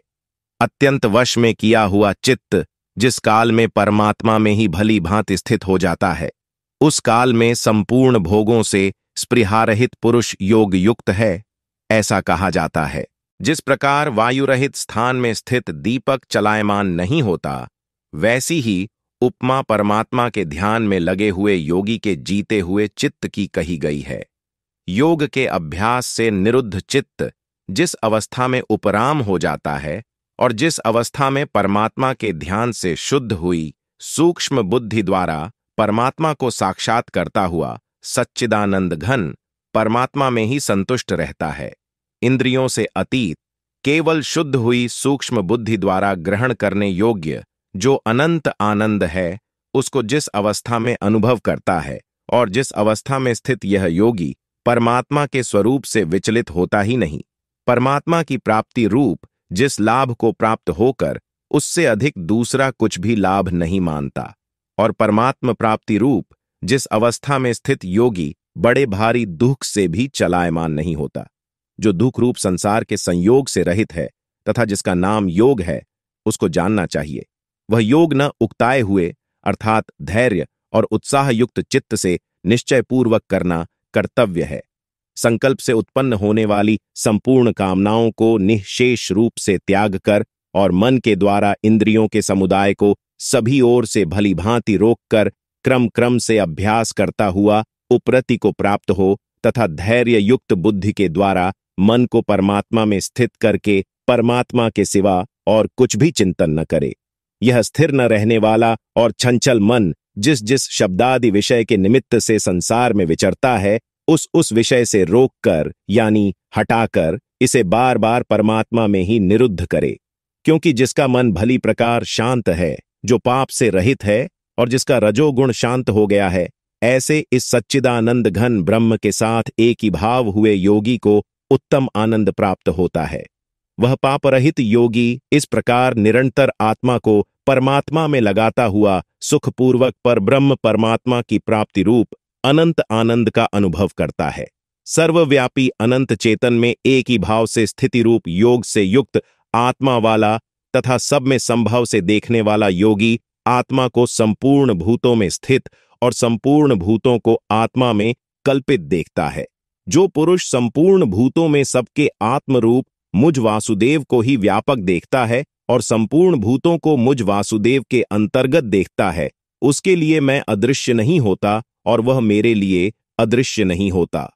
अत्यंत वश में किया हुआ चित्त जिस काल में परमात्मा में ही भली भांत स्थित हो जाता है उस काल में संपूर्ण भोगों से स्पृहारहित पुरुष योग युक्त है ऐसा कहा जाता है जिस प्रकार वायुरहित स्थान में स्थित दीपक चलायमान नहीं होता वैसी ही उपमा परमात्मा के ध्यान में लगे हुए योगी के जीते हुए चित्त की कही गई है योग के अभ्यास से निरुद्ध चित्त जिस अवस्था में उपराम हो जाता है और जिस अवस्था में परमात्मा के ध्यान से शुद्ध हुई सूक्ष्म बुद्धि द्वारा परमात्मा को साक्षात करता हुआ सच्चिदानंद घन परमात्मा में ही संतुष्ट रहता है इंद्रियों से अतीत केवल शुद्ध हुई सूक्ष्म बुद्धि द्वारा ग्रहण करने योग्य जो अनंत आनंद है उसको जिस अवस्था में अनुभव करता है और जिस अवस्था में स्थित यह योगी परमात्मा के स्वरूप से विचलित होता ही नहीं परमात्मा की प्राप्ति रूप जिस लाभ को प्राप्त होकर उससे अधिक दूसरा कुछ भी लाभ नहीं मानता और परमात्म प्राप्ति रूप जिस अवस्था में स्थित योगी बड़े भारी दुख से भी चलायमान नहीं होता जो दुख रूप संसार के संयोग से रहित है तथा जिसका नाम योग है उसको जानना चाहिए वह योग न उक्ताए हुए अर्थात धैर्य और उत्साह युक्त चित्त से निश्चयपूर्वक करना कर्तव्य है संकल्प से उत्पन्न होने वाली संपूर्ण कामनाओं को निःशेष रूप से त्याग कर और मन के द्वारा इंद्रियों के समुदाय को सभी ओर से भली भांति रोककर क्रम क्रम से अभ्यास करता हुआ उपरति को प्राप्त हो तथा धैर्य युक्त बुद्धि के द्वारा मन को परमात्मा में स्थित करके परमात्मा के सिवा और कुछ भी चिंतन न करे यह स्थिर न रहने वाला और छंचल मन जिस जिस शब्दादि विषय के निमित्त से संसार में विचरता है उस उस विषय से रोककर यानी हटाकर इसे बार बार परमात्मा में ही निरुद्ध करे क्योंकि जिसका मन भली प्रकार शांत है जो पाप से रहित है और जिसका रजोगुण शांत हो गया है ऐसे इस सच्चिदानंद घन ब्रह्म के साथ एक ही भाव हुए योगी को उत्तम आनंद प्राप्त होता है वह पापरहित योगी इस प्रकार निरंतर आत्मा को परमात्मा में लगाता हुआ सुखपूर्वक पर ब्रह्म परमात्मा की प्राप्ति रूप अनंत आनंद का अनुभव करता है सर्वव्यापी अनंत चेतन में एक ही भाव से स्थिति रूप योग से युक्त आत्मा वाला तथा सब में संभव से देखने वाला योगी आत्मा को संपूर्ण भूतों में स्थित और संपूर्ण भूतों को आत्मा में कल्पित देखता है जो पुरुष संपूर्ण भूतों में सबके आत्मरूप मुझ वासुदेव को ही व्यापक देखता है और संपूर्ण भूतों को मुझ वासुदेव के अंतर्गत देखता है उसके लिए मैं अदृश्य नहीं होता और वह मेरे लिए अदृश्य नहीं होता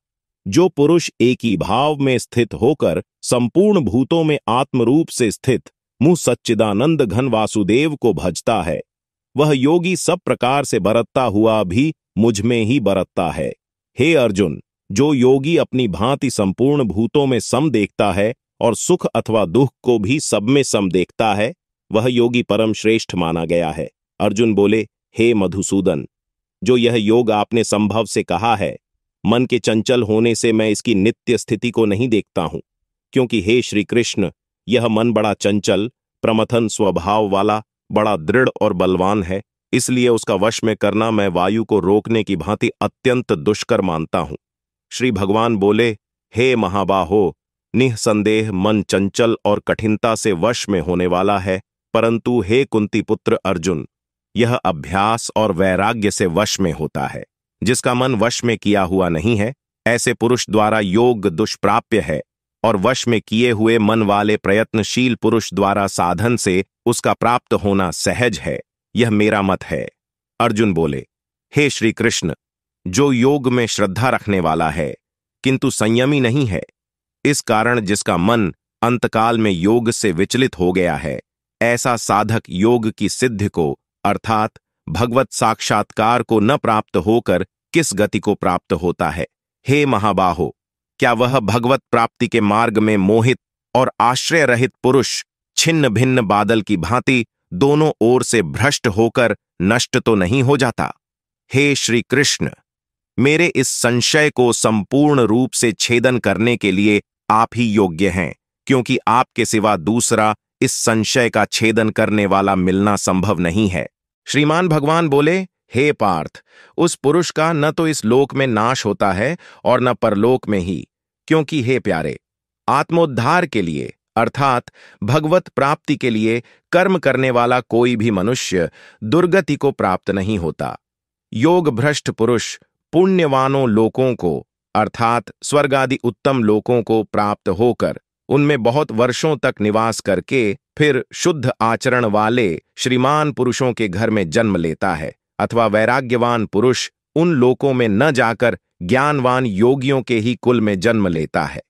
जो पुरुष एक ही भाव में स्थित होकर संपूर्ण भूतों में आत्मरूप से स्थित मुंह सच्चिदानंद घन वासुदेव को भजता है वह योगी सब प्रकार से बरतता हुआ भी मुझ में ही बरतता है हे अर्जुन जो योगी अपनी भांति संपूर्ण भूतों में सम देखता है और सुख अथवा दुख को भी सब में सम देखता है वह योगी परम श्रेष्ठ माना गया है अर्जुन बोले हे मधुसूदन जो यह योग आपने संभव से कहा है मन के चंचल होने से मैं इसकी नित्य स्थिति को नहीं देखता हूं क्योंकि हे श्री कृष्ण यह मन बड़ा चंचल प्रमथन स्वभाव वाला बड़ा दृढ़ और बलवान है इसलिए उसका वश में करना मैं वायु को रोकने की भांति अत्यंत दुष्कर मानता हूं श्री भगवान बोले हे महाबाहो निःसंदेह मन चंचल और कठिनता से वश में होने वाला है परंतु हे कुंती पुत्र अर्जुन यह अभ्यास और वैराग्य से वश में होता है जिसका मन वश में किया हुआ नहीं है ऐसे पुरुष द्वारा योग दुष्प्राप्य है और वश में किए हुए मन वाले प्रयत्नशील पुरुष द्वारा साधन से उसका प्राप्त होना सहज है यह मेरा मत है अर्जुन बोले हे श्री कृष्ण जो योग में श्रद्धा रखने वाला है किंतु संयमी नहीं है इस कारण जिसका मन अंतकाल में योग से विचलित हो गया है ऐसा साधक योग की सिद्धि को अर्थात भगवत साक्षात्कार को न प्राप्त होकर किस गति को प्राप्त होता है हे महाबाहो क्या वह भगवत प्राप्ति के मार्ग में मोहित और आश्रय रहित पुरुष छिन्न भिन्न बादल की भांति दोनों ओर से भ्रष्ट होकर नष्ट तो नहीं हो जाता हे श्री कृष्ण मेरे इस संशय को संपूर्ण रूप से छेदन करने के लिए आप ही योग्य हैं क्योंकि आपके सिवा दूसरा इस संशय का छेदन करने वाला मिलना संभव नहीं है श्रीमान भगवान बोले हे पार्थ उस पुरुष का न तो इस लोक में नाश होता है और न परलोक में ही क्योंकि हे प्यारे आत्मोद्धार के लिए अर्थात भगवत प्राप्ति के लिए कर्म करने वाला कोई भी मनुष्य दुर्गति को प्राप्त नहीं होता योग भ्रष्ट पुरुष पुण्यवानों लोकों को अर्थात स्वर्ग आदि उत्तम लोकों को प्राप्त होकर उनमें बहुत वर्षों तक निवास करके फिर शुद्ध आचरण वाले श्रीमान पुरुषों के घर में जन्म लेता है अथवा वैराग्यवान पुरुष उन लोकों में न जाकर ज्ञानवान योगियों के ही कुल में जन्म लेता है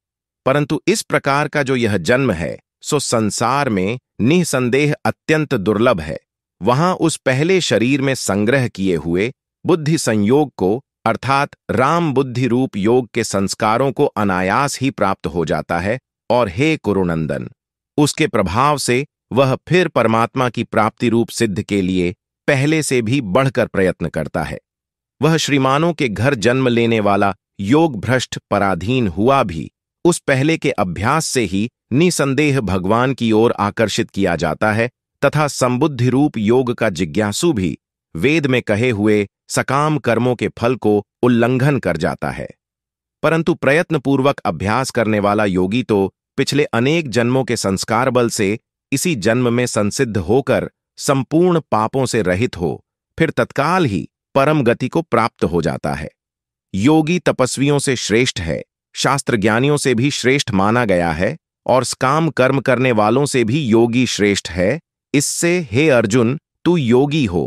परंतु इस प्रकार का जो यह जन्म है सो संसार में निसंदेह अत्यंत दुर्लभ है वहां उस पहले शरीर में संग्रह किए हुए बुद्धि संयोग को अर्थात राम बुद्धि रूप योग के संस्कारों को अनायास ही प्राप्त हो जाता है और हे कुरुनंदन उसके प्रभाव से वह फिर परमात्मा की प्राप्ति रूप सिद्ध के लिए पहले से भी बढ़कर प्रयत्न करता है वह श्रीमानों के घर जन्म लेने वाला योग भ्रष्ट पराधीन हुआ भी उस पहले के अभ्यास से ही निसंदेह भगवान की ओर आकर्षित किया जाता है तथा संबुद्धि रूप योग का जिज्ञासु भी वेद में कहे हुए सकाम कर्मों के फल को उल्लंघन कर जाता है परंतु प्रयत्न पूर्वक अभ्यास करने वाला योगी तो पिछले अनेक जन्मों के संस्कार बल से इसी जन्म में संसिद्ध होकर संपूर्ण पापों से रहित हो फिर तत्काल ही परम गति को प्राप्त हो जाता है योगी तपस्वियों से श्रेष्ठ है शास्त्र ज्ञानियों से भी श्रेष्ठ माना गया है और स्काम कर्म करने वालों से भी योगी श्रेष्ठ है इससे हे अर्जुन तू योगी हो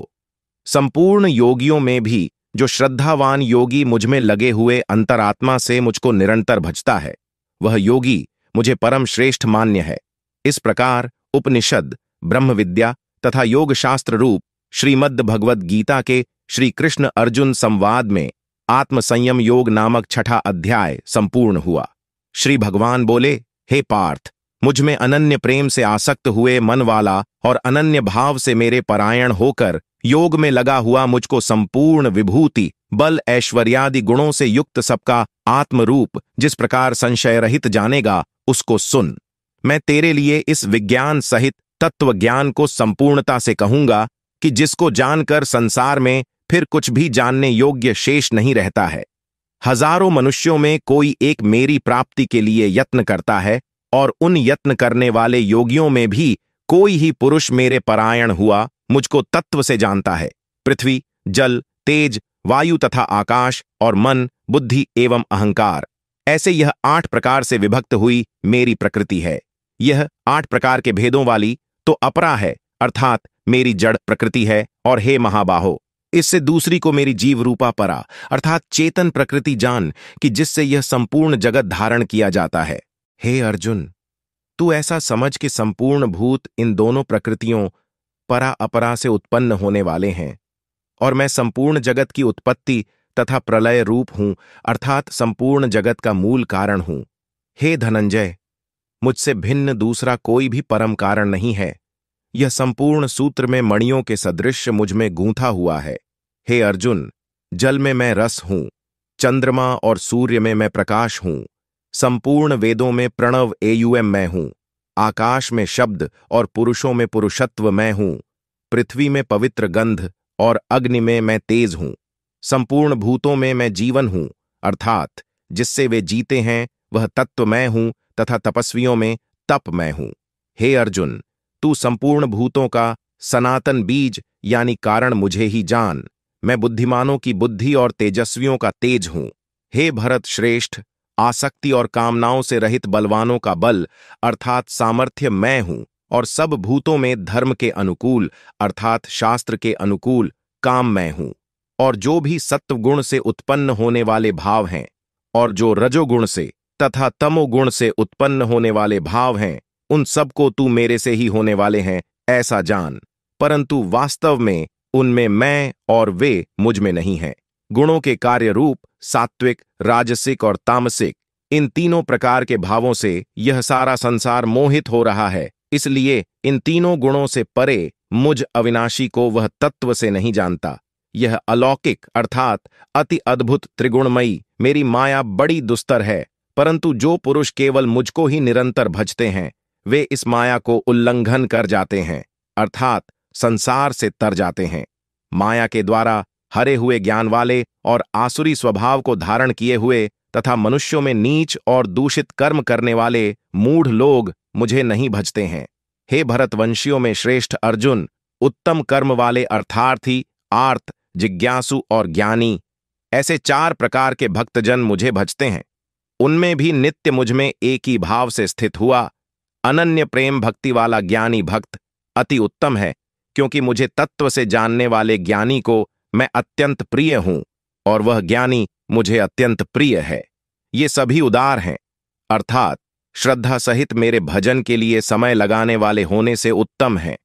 संपूर्ण योगियों में भी जो श्रद्धावान योगी मुझमें लगे हुए अंतरात्मा से मुझको निरंतर भजता है वह योगी मुझे परम श्रेष्ठ मान्य है इस प्रकार उपनिषद ब्रह्म विद्या तथा योग शास्त्र रूप श्रीमद् भगवद गीता के श्री कृष्ण अर्जुन संवाद में आत्मसंयम योग नामक छठा अध्याय संपूर्ण हुआ श्री भगवान बोले हे पार्थ मुझ में अनन्य प्रेम से आसक्त हुए मन वाला और अनन्य भाव से मेरे परायण होकर योग में लगा हुआ मुझको संपूर्ण विभूति बल ऐश्वर्यादि गुणों से युक्त सबका आत्मरूप जिस प्रकार संशय रहित जानेगा उसको सुन मैं तेरे लिए इस विज्ञान सहित तत्व ज्ञान को संपूर्णता से कहूंगा कि जिसको जानकर संसार में फिर कुछ भी जानने योग्य शेष नहीं रहता है हजारों मनुष्यों में कोई एक मेरी प्राप्ति के लिए यत्न करता है और उन यत्न करने वाले योगियों में भी कोई ही पुरुष मेरे परायण हुआ मुझको तत्व से जानता है पृथ्वी जल तेज वायु तथा आकाश और मन बुद्धि एवं अहंकार ऐसे यह आठ प्रकार से विभक्त हुई मेरी प्रकृति है यह आठ प्रकार के भेदों वाली तो अपरा है अर्थात मेरी जड़ प्रकृति है और हे महाबाहो इससे दूसरी को मेरी जीव रूपा परा अर्थात चेतन प्रकृति जान कि जिससे यह संपूर्ण जगत धारण किया जाता है हे अर्जुन तू ऐसा समझ कि संपूर्ण भूत इन दोनों प्रकृतियों परा अपरा से उत्पन्न होने वाले हैं और मैं संपूर्ण जगत की उत्पत्ति तथा प्रलय रूप हूं अर्थात संपूर्ण जगत का मूल कारण हूं हे धनंजय मुझसे भिन्न दूसरा कोई भी परम कारण नहीं है यह संपूर्ण सूत्र में मणियों के सदृश मुझ में गूंथा हुआ है हे अर्जुन जल में मैं रस हूं चंद्रमा और सूर्य में मैं प्रकाश हूं संपूर्ण वेदों में प्रणव एयूएम मैं हूं आकाश में शब्द और पुरुषों में पुरुषत्व मैं हूं पृथ्वी में पवित्र गंध और अग्नि में मैं तेज हूं संपूर्ण भूतों में मैं जीवन हूं अर्थात जिससे वे जीते हैं वह तत्व मैं हूं तथा तपस्वियों में तप मैं हूं हे अर्जुन तू संपूर्ण भूतों का सनातन बीज यानी कारण मुझे ही जान मैं बुद्धिमानों की बुद्धि और तेजस्वियों का तेज हूं हे भरत श्रेष्ठ आसक्ति और कामनाओं से रहित बलवानों का बल अर्थात सामर्थ्य मैं हूं और सब भूतों में धर्म के अनुकूल अर्थात शास्त्र के अनुकूल काम मैं हूं और जो भी सत्वगुण से उत्पन्न होने वाले भाव हैं और जो रजोगुण से तथा तमोगुण से उत्पन्न होने वाले भाव हैं उन सबको तू मेरे से ही होने वाले हैं ऐसा जान परंतु वास्तव में उनमें मैं और वे मुझ में नहीं हैं गुणों के कार्य रूप सात्विक राजसिक और तामसिक इन तीनों प्रकार के भावों से यह सारा संसार मोहित हो रहा है इसलिए इन तीनों गुणों से परे मुझ अविनाशी को वह तत्व से नहीं जानता यह अलौकिक अर्थात अति अद्भुत त्रिगुणमयी मेरी माया बड़ी दुस्तर है परंतु जो पुरुष केवल मुझको ही निरंतर भजते हैं वे इस माया को उल्लंघन कर जाते हैं अर्थात संसार से तर जाते हैं माया के द्वारा हरे हुए ज्ञान वाले और आसुरी स्वभाव को धारण किए हुए तथा मनुष्यों में नीच और दूषित कर्म करने वाले मूढ़ लोग मुझे नहीं भजते हैं हे भरतवंशियों में श्रेष्ठ अर्जुन उत्तम कर्म वाले अर्थार्थी आर्थ जिज्ञासु और ज्ञानी ऐसे चार प्रकार के भक्तजन मुझे भजते हैं उनमें भी नित्य मुझ में एक ही भाव से स्थित हुआ अनन्य प्रेम भक्ति वाला ज्ञानी भक्त अति उत्तम है क्योंकि मुझे तत्व से जानने वाले ज्ञानी को मैं अत्यंत प्रिय हूं और वह ज्ञानी मुझे अत्यंत प्रिय है ये सभी उदार हैं अर्थात श्रद्धा सहित मेरे भजन के लिए समय लगाने वाले होने से उत्तम है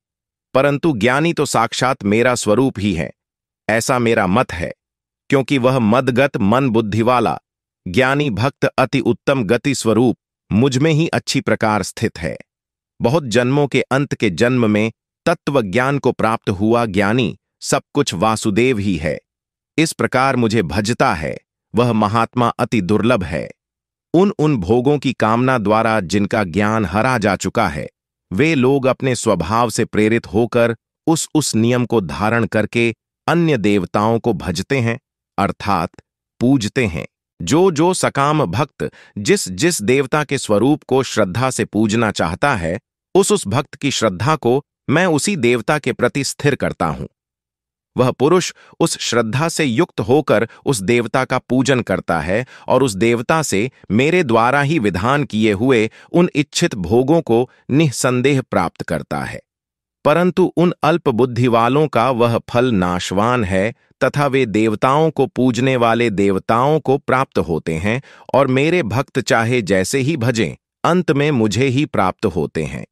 परंतु ज्ञानी तो साक्षात मेरा स्वरूप ही है ऐसा मेरा मत है क्योंकि वह मदगत मन बुद्धि वाला ज्ञानी भक्त अति उत्तम गति स्वरूप मुझ में ही अच्छी प्रकार स्थित है बहुत जन्मों के अंत के जन्म में तत्व ज्ञान को प्राप्त हुआ ज्ञानी सब कुछ वासुदेव ही है इस प्रकार मुझे भजता है वह महात्मा अति दुर्लभ है उन उन भोगों की कामना द्वारा जिनका ज्ञान हरा जा चुका है वे लोग अपने स्वभाव से प्रेरित होकर उस उस नियम को धारण करके अन्य देवताओं को भजते हैं अर्थात पूजते हैं जो जो सकाम भक्त जिस जिस देवता के स्वरूप को श्रद्धा से पूजना चाहता है उस उस भक्त की श्रद्धा को मैं उसी देवता के प्रति स्थिर करता हूं वह पुरुष उस श्रद्धा से युक्त होकर उस देवता का पूजन करता है और उस देवता से मेरे द्वारा ही विधान किए हुए उन इच्छित भोगों को निसंदेह प्राप्त करता है परंतु उन अल्प बुद्धि वालों का वह फल नाशवान है तथा वे देवताओं को पूजने वाले देवताओं को प्राप्त होते हैं और मेरे भक्त चाहे जैसे ही भजें अंत में मुझे ही प्राप्त होते हैं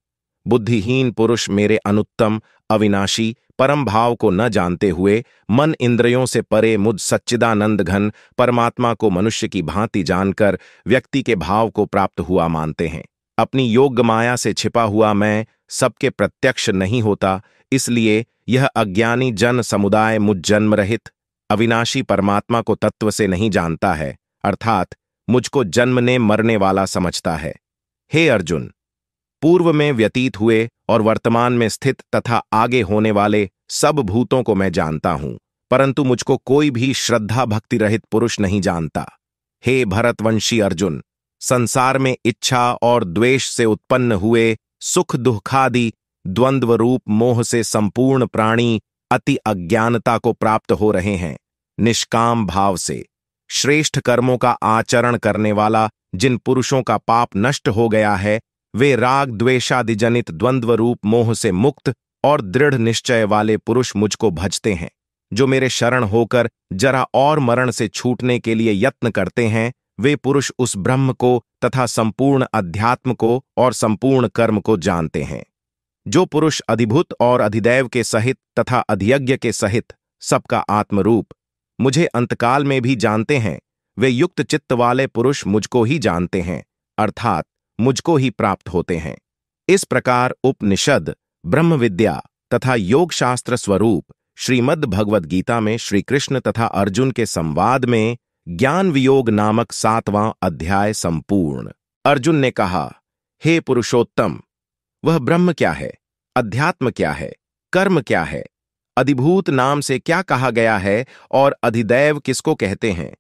बुद्धिहीन पुरुष मेरे अनुत्तम अविनाशी परम भाव को न जानते हुए मन इंद्रियों से परे मुझ सच्चिदानंद घन परमात्मा को मनुष्य की भांति जानकर व्यक्ति के भाव को प्राप्त हुआ मानते हैं अपनी योग्य माया से छिपा हुआ मैं सबके प्रत्यक्ष नहीं होता इसलिए यह अज्ञानी जन समुदाय मुझ जन्म रहित अविनाशी परमात्मा को तत्व से नहीं जानता है अर्थात मुझको जन्म ने मरने वाला समझता है हे अर्जुन पूर्व में व्यतीत हुए और वर्तमान में स्थित तथा आगे होने वाले सब भूतों को मैं जानता हूं परंतु मुझको कोई भी श्रद्धा भक्ति रहित पुरुष नहीं जानता हे भरतवंशी अर्जुन संसार में इच्छा और द्वेष से उत्पन्न हुए सुख दुखादि द्वंद्व रूप मोह से संपूर्ण प्राणी अति अज्ञानता को प्राप्त हो रहे हैं निष्काम भाव से श्रेष्ठ कर्मों का आचरण करने वाला जिन पुरुषों का पाप नष्ट हो गया है वे राग द्वेशादिजनित द्वंद्व रूप मोह से मुक्त और दृढ़ निश्चय वाले पुरुष मुझको भजते हैं जो मेरे शरण होकर जरा और मरण से छूटने के लिए यत्न करते हैं वे पुरुष उस ब्रह्म को तथा संपूर्ण अध्यात्म को और संपूर्ण कर्म को जानते हैं जो पुरुष अधिभूत और अधिदैव के सहित तथा अधियज्ञ के सहित सबका आत्मरूप मुझे अंतकाल में भी जानते हैं वे युक्त चित्त वाले पुरुष मुझको ही जानते हैं अर्थात मुझको ही प्राप्त होते हैं इस प्रकार उपनिषद ब्रह्म विद्या तथा योग शास्त्र स्वरूप श्रीमद् भगवद गीता में श्री कृष्ण तथा अर्जुन के संवाद में ज्ञान वियोग नामक सातवां अध्याय संपूर्ण अर्जुन ने कहा हे पुरुषोत्तम वह ब्रह्म क्या है अध्यात्म क्या है कर्म क्या है अधिभूत नाम से क्या कहा गया है और अधिदैव किसको कहते हैं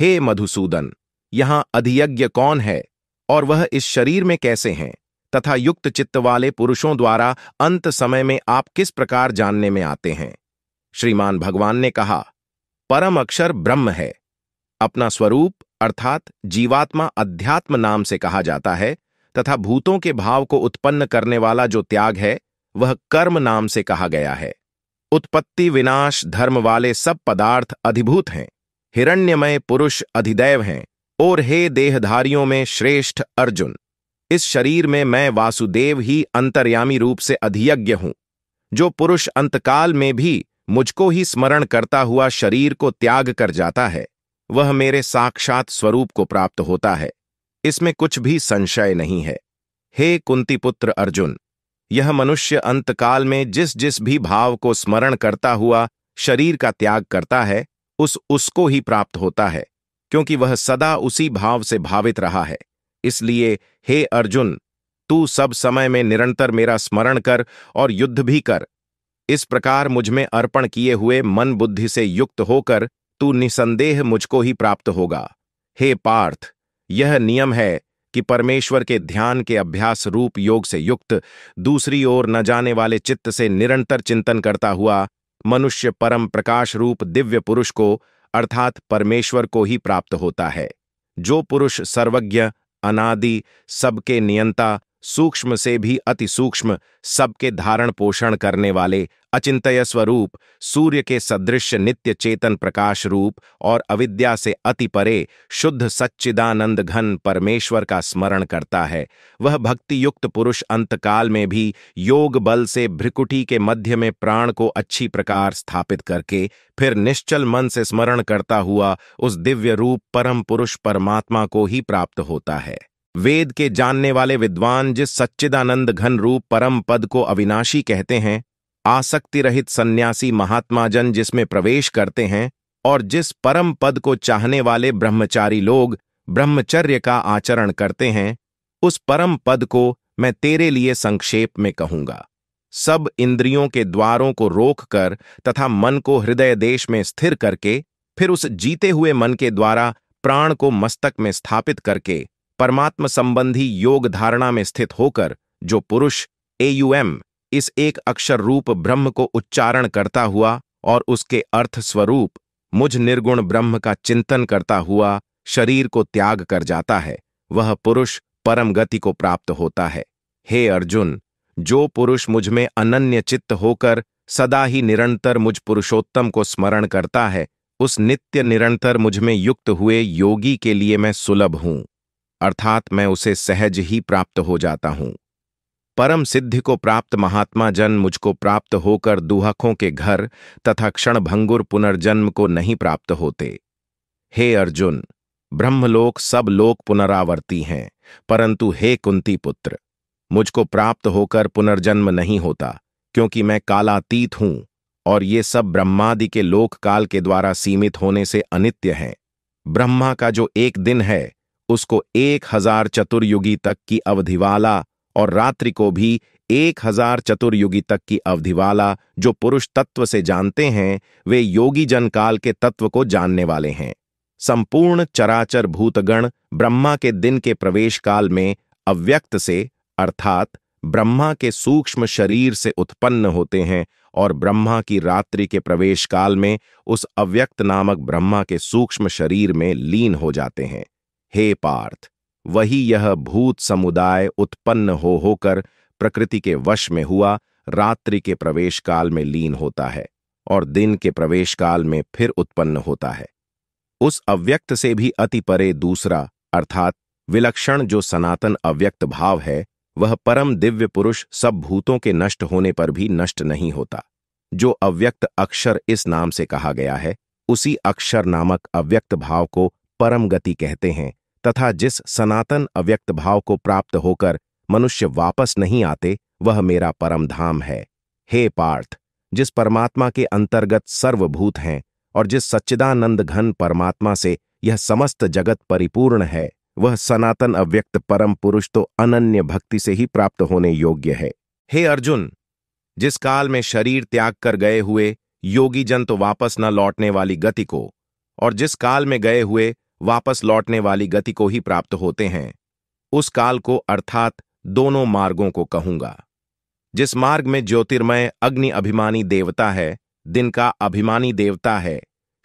हे मधुसूदन यहां अधियज्ञ कौन है और वह इस शरीर में कैसे हैं तथा युक्त चित्त वाले पुरुषों द्वारा अंत समय में आप किस प्रकार जानने में आते हैं श्रीमान भगवान ने कहा परम अक्षर ब्रह्म है अपना स्वरूप अर्थात जीवात्मा अध्यात्म नाम से कहा जाता है तथा भूतों के भाव को उत्पन्न करने वाला जो त्याग है वह कर्म नाम से कहा गया है उत्पत्ति विनाश धर्म वाले सब पदार्थ अधिभूत हैं हिरण्यमय पुरुष अधिदैव हैं और हे देहधारियों में श्रेष्ठ अर्जुन इस शरीर में मैं वासुदेव ही अंतर्यामी रूप से अधियज्ञ हूं जो पुरुष अंतकाल में भी मुझको ही स्मरण करता हुआ शरीर को त्याग कर जाता है वह मेरे साक्षात स्वरूप को प्राप्त होता है इसमें कुछ भी संशय नहीं है हे कुंतीपुत्र अर्जुन यह मनुष्य अंतकाल में जिस जिस भी भाव को स्मरण करता हुआ शरीर का त्याग करता है उस उसको ही प्राप्त होता है क्योंकि वह सदा उसी भाव से भावित रहा है इसलिए हे अर्जुन तू सब समय में निरंतर मेरा स्मरण कर और युद्ध भी कर इस प्रकार मुझ में अर्पण किए हुए मन बुद्धि से युक्त होकर तू निसंदेह मुझको ही प्राप्त होगा हे पार्थ यह नियम है कि परमेश्वर के ध्यान के अभ्यास रूप योग से युक्त दूसरी ओर न जाने वाले चित्त से निरंतर चिंतन करता हुआ मनुष्य परम प्रकाश रूप दिव्य पुरुष को अर्थात परमेश्वर को ही प्राप्त होता है जो पुरुष सर्वज्ञ अनादि सबके नियंता सूक्ष्म से भी अति सूक्ष्म सबके धारण पोषण करने वाले अचिंतय स्वरूप सूर्य के सदृश नित्य चेतन प्रकाश रूप और अविद्या से अति परे शुद्ध सच्चिदानंद घन परमेश्वर का स्मरण करता है वह भक्ति युक्त पुरुष अंतकाल में भी योग बल से भ्रिकुटी के मध्य में प्राण को अच्छी प्रकार स्थापित करके फिर निश्चल मन से स्मरण करता हुआ उस दिव्य रूप परम पुरुष परमात्मा को ही प्राप्त होता है वेद के जानने वाले विद्वान जिस सच्चिदानंद घन रूप परम पद को अविनाशी कहते हैं आसक्ति रहित सन्यासी महात्मा जन जिसमें प्रवेश करते हैं और जिस परम पद को चाहने वाले ब्रह्मचारी लोग ब्रह्मचर्य का आचरण करते हैं उस परम पद को मैं तेरे लिए संक्षेप में कहूंगा सब इंद्रियों के द्वारों को रोककर तथा मन को हृदय देश में स्थिर करके फिर उस जीते हुए मन के द्वारा प्राण को मस्तक में स्थापित करके परमात्म संबंधी योग धारणा में स्थित होकर जो पुरुष एयूएम इस एक अक्षर रूप ब्रह्म को उच्चारण करता हुआ और उसके अर्थ स्वरूप मुझ निर्गुण ब्रह्म का चिंतन करता हुआ शरीर को त्याग कर जाता है वह पुरुष परम गति को प्राप्त होता है हे अर्जुन जो पुरुष मुझ में अनन्य चित्त होकर सदा ही निरंतर मुझ पुरुषोत्तम को स्मरण करता है उस नित्य निरंतर मुझ में युक्त हुए योगी के लिए मैं सुलभ हूं अर्थात मैं उसे सहज ही प्राप्त हो जाता हूं परम सिद्धि को प्राप्त महात्मा जन मुझको प्राप्त होकर दुहखों के घर तथा क्षणभंगुर पुनर्जन्म को नहीं प्राप्त होते हे अर्जुन ब्रह्मलोक सब लोक पुनरावर्ती हैं परंतु हे कुंती पुत्र मुझको प्राप्त होकर पुनर्जन्म नहीं होता क्योंकि मैं कालातीत हूं और ये सब ब्रह्मादि के लोक काल के द्वारा सीमित होने से अनित्य हैं ब्रह्मा का जो एक दिन है उसको एक हजार चतुर्युगी तक की अवधिवाला और रात्रि को भी एक हजार चतुर्युगी तक की अवधि वाला जो पुरुष तत्व से जानते हैं वे योगी जन काल के तत्व को जानने वाले हैं संपूर्ण चराचर भूतगण ब्रह्मा के दिन के प्रवेश काल में अव्यक्त से अर्थात ब्रह्मा के सूक्ष्म शरीर से उत्पन्न होते हैं और ब्रह्मा की रात्रि के प्रवेश काल में उस अव्यक्त नामक ब्रह्मा के सूक्ष्म शरीर में लीन हो जाते हैं हे पार्थ वही यह भूत समुदाय उत्पन्न हो होकर प्रकृति के वश में हुआ रात्रि के प्रवेश काल में लीन होता है और दिन के प्रवेश काल में फिर उत्पन्न होता है उस अव्यक्त से भी अति परे दूसरा अर्थात विलक्षण जो सनातन अव्यक्त भाव है वह परम दिव्य पुरुष सब भूतों के नष्ट होने पर भी नष्ट नहीं होता जो अव्यक्त अक्षर इस नाम से कहा गया है उसी अक्षर नामक अव्यक्त भाव को परम गति कहते हैं तथा जिस सनातन अव्यक्त भाव को प्राप्त होकर मनुष्य वापस नहीं आते वह मेरा परम धाम है हे पार्थ जिस परमात्मा के अंतर्गत सर्वभूत हैं और जिस सच्चिदानंद घन परमात्मा से यह समस्त जगत परिपूर्ण है वह सनातन अव्यक्त परम पुरुष तो अनन्य भक्ति से ही प्राप्त होने योग्य है हे अर्जुन जिस काल में शरीर त्याग कर गए हुए योगी जन तो वापस न लौटने वाली गति को और जिस काल में गए हुए वापस लौटने वाली गति को ही प्राप्त होते हैं उस काल को अर्थात दोनों मार्गों को कहूंगा जिस मार्ग में ज्योतिर्मय अग्नि अभिमानी देवता है दिन का अभिमानी देवता है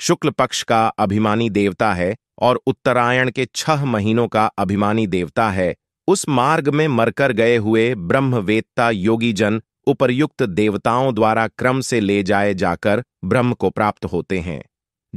शुक्ल पक्ष का अभिमानी देवता है और उत्तरायण के छह महीनों का अभिमानी देवता है उस मार्ग में मरकर गए हुए ब्रह्मवेत्ता योगीजन उपर्युक्त देवताओं द्वारा क्रम से ले जाए जाकर ब्रह्म को प्राप्त होते हैं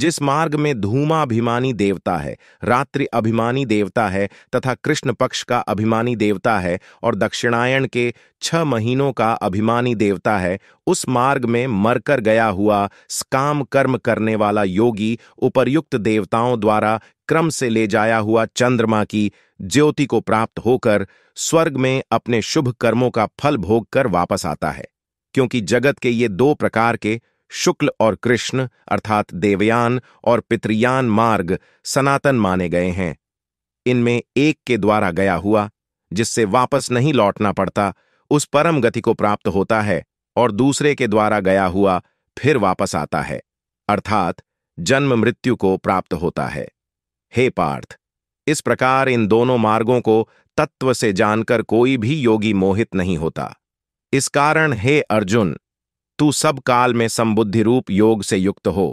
जिस मार्ग में धूमा अभिमानी देवता है रात्रि अभिमानी देवता है तथा कृष्ण पक्ष का अभिमानी देवता है और दक्षिणायन के छह महीनों का अभिमानी देवता है उस मार्ग में मरकर गया हुआ स्काम कर्म करने वाला योगी उपर्युक्त देवताओं द्वारा क्रम से ले जाया हुआ चंद्रमा की ज्योति को प्राप्त होकर स्वर्ग में अपने शुभ कर्मों का फल भोग कर वापस आता है क्योंकि जगत के ये दो प्रकार के शुक्ल और कृष्ण अर्थात देवयान और पितृयान मार्ग सनातन माने गए हैं इनमें एक के द्वारा गया हुआ जिससे वापस नहीं लौटना पड़ता उस परम गति को प्राप्त होता है और दूसरे के द्वारा गया हुआ फिर वापस आता है अर्थात जन्म मृत्यु को प्राप्त होता है हे पार्थ इस प्रकार इन दोनों मार्गों को तत्व से जानकर कोई भी योगी मोहित नहीं होता इस कारण हे अर्जुन तू सब काल में संबुद्धि रूप योग से युक्त हो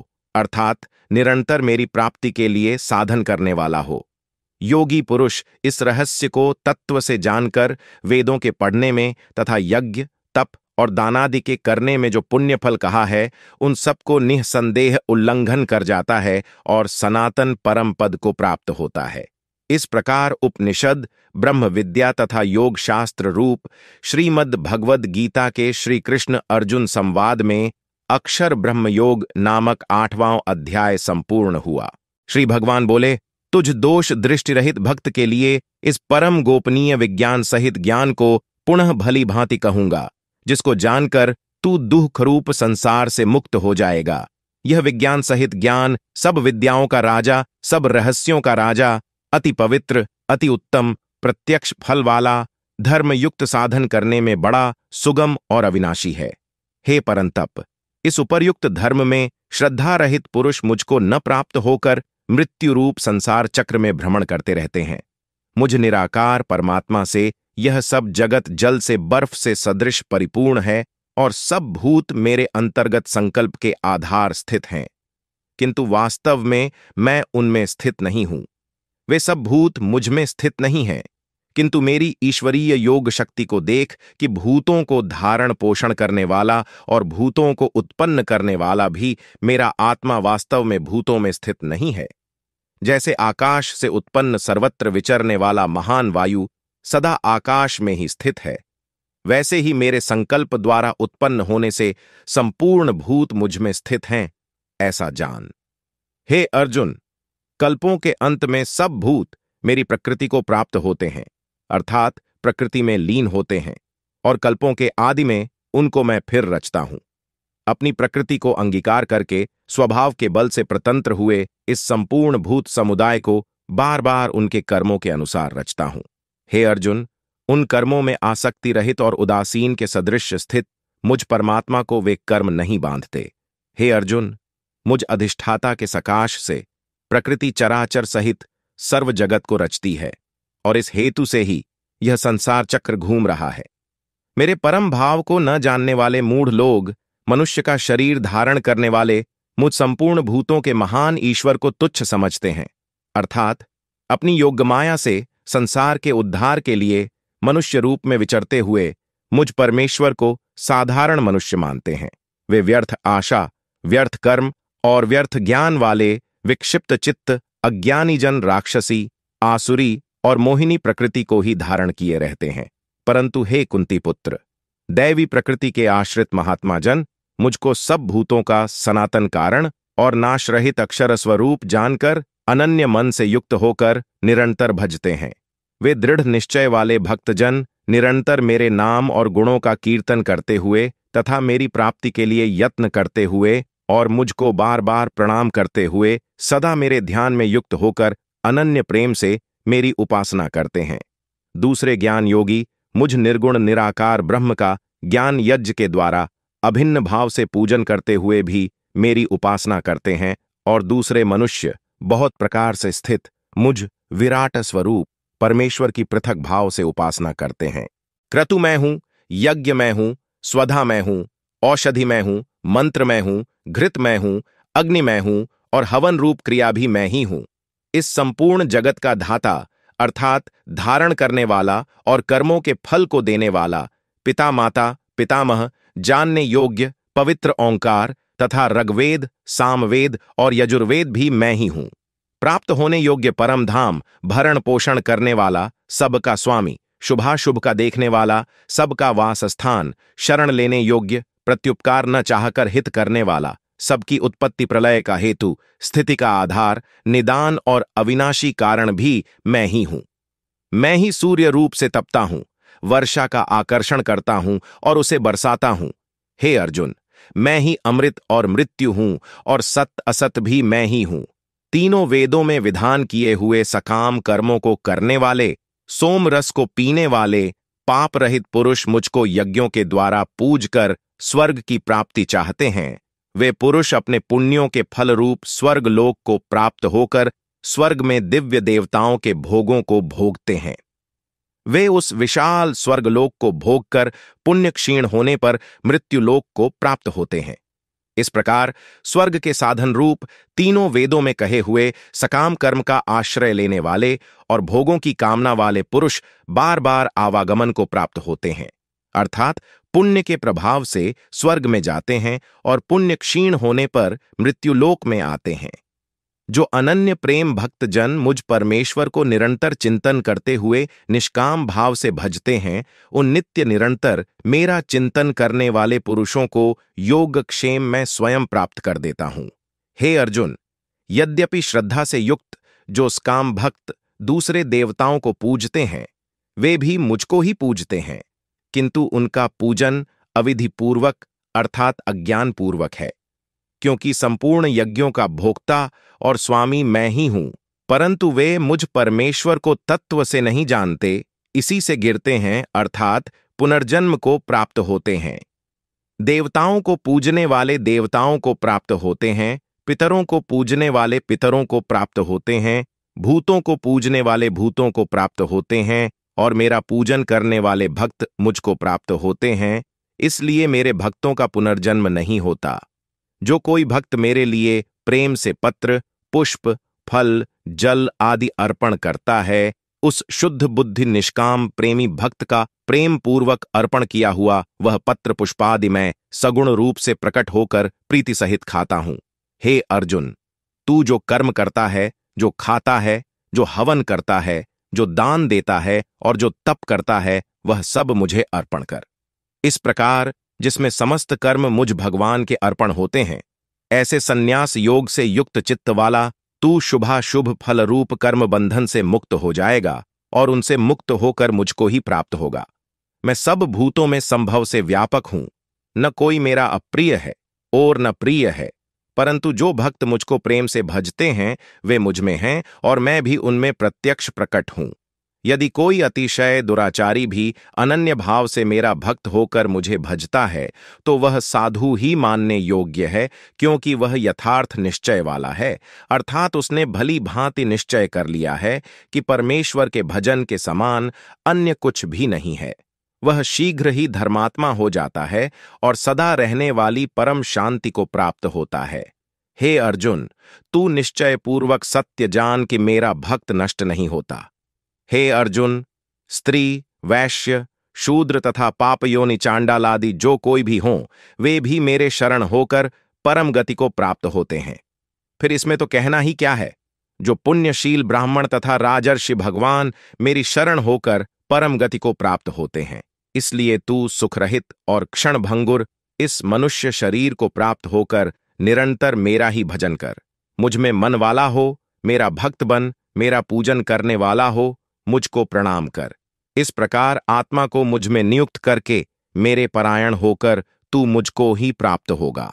अर्थात निरंतर मेरी प्राप्ति के लिए साधन करने वाला हो योगी पुरुष इस रहस्य को तत्व से जानकर वेदों के पढ़ने में तथा यज्ञ तप और दानादि के करने में जो पुण्यफल कहा है उन सबको निःसंदेह उल्लंघन कर जाता है और सनातन परम पद को प्राप्त होता है इस प्रकार उपनिषद ब्रह्म विद्या तथा योग शास्त्र रूप श्रीमद् भगवद गीता के श्री कृष्ण अर्जुन संवाद में अक्षर ब्रह्मयोग नामक आठवां अध्याय संपूर्ण हुआ श्री भगवान बोले तुझ दोष दृष्टि रहित भक्त के लिए इस परम गोपनीय विज्ञान सहित ज्ञान को पुनः भली भांति कहूंगा जिसको जानकर तू दुख रूप संसार से मुक्त हो जाएगा यह विज्ञान सहित ज्ञान सब विद्याओं का राजा सब रहस्यों का राजा अति पवित्र अति उत्तम प्रत्यक्ष फल वाला धर्मयुक्त साधन करने में बड़ा सुगम और अविनाशी है हे परंतप इस उपरयुक्त धर्म में श्रद्धा रहित पुरुष मुझको न प्राप्त होकर मृत्यु रूप संसार चक्र में भ्रमण करते रहते हैं मुझ निराकार परमात्मा से यह सब जगत जल से बर्फ से सदृश परिपूर्ण है और सब भूत मेरे अंतर्गत संकल्प के आधार स्थित हैं किंतु वास्तव में मैं उनमें स्थित नहीं हूं वे सब भूत मुझ में स्थित नहीं हैं किंतु मेरी ईश्वरीय योग शक्ति को देख कि भूतों को धारण पोषण करने वाला और भूतों को उत्पन्न करने वाला भी मेरा आत्मा वास्तव में भूतों में स्थित नहीं है जैसे आकाश से उत्पन्न सर्वत्र विचरने वाला महान वायु सदा आकाश में ही स्थित है वैसे ही मेरे संकल्प द्वारा उत्पन्न होने से संपूर्ण भूत मुझ में स्थित हैं ऐसा जान हे अर्जुन कल्पों के अंत में सब भूत मेरी प्रकृति को प्राप्त होते हैं अर्थात प्रकृति में लीन होते हैं और कल्पों के आदि में उनको मैं फिर रचता हूं अपनी प्रकृति को अंगीकार करके स्वभाव के बल से प्रतंत्र हुए इस संपूर्ण भूत समुदाय को बार बार उनके कर्मों के अनुसार रचता हूं हे अर्जुन उन कर्मों में आसक्ति रहित और उदासीन के सदृश स्थित मुझ परमात्मा को वे कर्म नहीं बांधते हे अर्जुन मुझ अधिष्ठाता के सकाश से प्रकृति चराचर सहित सर्व जगत को रचती है और इस हेतु से ही यह संसार चक्र घूम रहा है मेरे परम भाव को न जानने वाले मूढ़ लोग मनुष्य का शरीर धारण करने वाले मुझ संपूर्ण भूतों के महान ईश्वर को तुच्छ समझते हैं अर्थात अपनी माया से संसार के उद्धार के लिए मनुष्य रूप में विचरते हुए मुझ परमेश्वर को साधारण मनुष्य मानते हैं वे व्यर्थ आशा व्यर्थ कर्म और व्यर्थ ज्ञान वाले विक्षिप्त चित्त अज्ञानी जन राक्षसी आसुरी और मोहिनी प्रकृति को ही धारण किए रहते हैं परंतु हे कुंती पुत्र दैवी प्रकृति के आश्रित महात्मा जन मुझको सब भूतों का सनातन कारण और नाश रहित अक्षर स्वरूप जानकर अनन्य मन से युक्त होकर निरंतर भजते हैं वे दृढ़ निश्चय वाले भक्तजन निरंतर मेरे नाम और गुणों का कीर्तन करते हुए तथा मेरी प्राप्ति के लिए यत्न करते हुए और मुझको बार बार प्रणाम करते हुए सदा मेरे ध्यान में युक्त होकर अनन्य प्रेम से मेरी उपासना करते हैं दूसरे ज्ञान योगी मुझ निर्गुण निराकार ब्रह्म का ज्ञान यज्ञ के द्वारा अभिन्न भाव से पूजन करते हुए भी मेरी उपासना करते हैं और दूसरे मनुष्य बहुत प्रकार से स्थित मुझ विराट स्वरूप परमेश्वर की पृथक भाव से उपासना करते हैं क्रतु मैं हूं यज्ञ मैं हूं स्वधा मैं हूं औषधि मैं हूं मंत्र मैं हूं घृत मैं हूं अग्नि मैं हूं और हवन रूप क्रिया भी मैं ही हूं इस संपूर्ण जगत का धाता अर्थात धारण करने वाला और कर्मों के फल को देने वाला पिता माता पितामह जानने योग्य पवित्र ओंकार तथा रगवेद सामवेद और यजुर्वेद भी मैं ही हूं प्राप्त होने योग्य परम धाम भरण पोषण करने वाला सबका स्वामी शुभाशुभ का देखने वाला सबका वास स्थान शरण लेने योग्य प्रत्युपकार न चाहकर हित करने वाला सबकी उत्पत्ति प्रलय का हेतु स्थिति का आधार निदान और अविनाशी कारण भी मैं ही हूं मैं ही सूर्य रूप से तपता हूं वर्षा का आकर्षण करता हूं और उसे बरसाता हूं हे अर्जुन मैं ही अमृत और मृत्यु हूं और सत असत भी मैं ही हूं तीनों वेदों में विधान किए हुए सकाम कर्मों को करने वाले सोम रस को पीने वाले पाप रहित पुरुष मुझको यज्ञों के द्वारा पूज कर स्वर्ग की प्राप्ति चाहते हैं वे पुरुष अपने पुण्यों के फल रूप स्वर्ग लोक को प्राप्त होकर स्वर्ग में दिव्य देवताओं के भोगों को भोगते हैं वे उस विशाल स्वर्गलोक को भोगकर पुण्य क्षीण होने पर मृत्युलोक को प्राप्त होते हैं इस प्रकार स्वर्ग के साधन रूप तीनों वेदों में कहे हुए सकाम कर्म का आश्रय लेने वाले और भोगों की कामना वाले पुरुष बार बार आवागमन को प्राप्त होते हैं अर्थात पुण्य के प्रभाव से स्वर्ग में जाते हैं और पुण्य क्षीण होने पर मृत्युलोक में आते हैं जो अनन्य प्रेम भक्त जन मुझ परमेश्वर को निरंतर चिंतन करते हुए निष्काम भाव से भजते हैं उन नित्य निरंतर मेरा चिंतन करने वाले पुरुषों को योग क्षेम में स्वयं प्राप्त कर देता हूं हे अर्जुन यद्यपि श्रद्धा से युक्त जो स्काम भक्त दूसरे देवताओं को पूजते हैं वे भी मुझको ही पूजते हैं किंतु उनका पूजन अविधिपूर्वक अर्थात अज्ञानपूर्वक है क्योंकि संपूर्ण यज्ञों का भोक्ता और स्वामी मैं ही हूं परंतु वे मुझ परमेश्वर को तत्व से नहीं जानते इसी से गिरते हैं अर्थात पुनर्जन्म को प्राप्त होते हैं देवताओं को पूजने वाले देवताओं को प्राप्त होते हैं पितरों को पूजने वाले पितरों को प्राप्त होते हैं भूतों को पूजने वाले भूतों को प्राप्त होते हैं और मेरा पूजन करने वाले भक्त मुझको प्राप्त होते हैं इसलिए मेरे भक्तों का पुनर्जन्म नहीं होता जो कोई भक्त मेरे लिए प्रेम से पत्र पुष्प फल जल आदि अर्पण करता है उस शुद्ध बुद्धि निष्काम प्रेमी भक्त का प्रेम पूर्वक अर्पण किया हुआ वह पत्र पुष्पादि में सगुण रूप से प्रकट होकर प्रीति सहित खाता हूं हे अर्जुन तू जो कर्म करता है जो खाता है जो हवन करता है जो दान देता है और जो तप करता है वह सब मुझे अर्पण कर इस प्रकार जिसमें समस्त कर्म मुझ भगवान के अर्पण होते हैं ऐसे संन्यास योग से युक्त चित्त वाला तू शुभ फल रूप कर्म बंधन से मुक्त हो जाएगा और उनसे मुक्त होकर मुझको ही प्राप्त होगा मैं सब भूतों में संभव से व्यापक हूं न कोई मेरा अप्रिय है और न प्रिय है परंतु जो भक्त मुझको प्रेम से भजते हैं वे मुझ में हैं और मैं भी उनमें प्रत्यक्ष प्रकट हूं यदि कोई अतिशय दुराचारी भी अनन्य भाव से मेरा भक्त होकर मुझे भजता है तो वह साधु ही मानने योग्य है क्योंकि वह यथार्थ निश्चय वाला है अर्थात उसने भली भांति निश्चय कर लिया है कि परमेश्वर के भजन के समान अन्य कुछ भी नहीं है वह शीघ्र ही धर्मात्मा हो जाता है और सदा रहने वाली परम शांति को प्राप्त होता है हे अर्जुन तू निश्चयपूर्वक सत्य जान कि मेरा भक्त नष्ट नहीं होता हे अर्जुन स्त्री वैश्य शूद्र तथा पाप योनि चांडाल आदि जो कोई भी हों वे भी मेरे शरण होकर परम गति को प्राप्त होते हैं फिर इसमें तो कहना ही क्या है जो पुण्यशील ब्राह्मण तथा राजर्षि भगवान मेरी शरण होकर परम गति को प्राप्त होते हैं इसलिए तू सुखरहित और क्षणभंगुर इस मनुष्य शरीर को प्राप्त होकर निरंतर मेरा ही भजन कर मुझ में मन वाला हो मेरा भक्त बन मेरा पूजन करने वाला हो मुझको प्रणाम कर इस प्रकार आत्मा को मुझ में नियुक्त करके मेरे परायण होकर तू मुझको ही प्राप्त होगा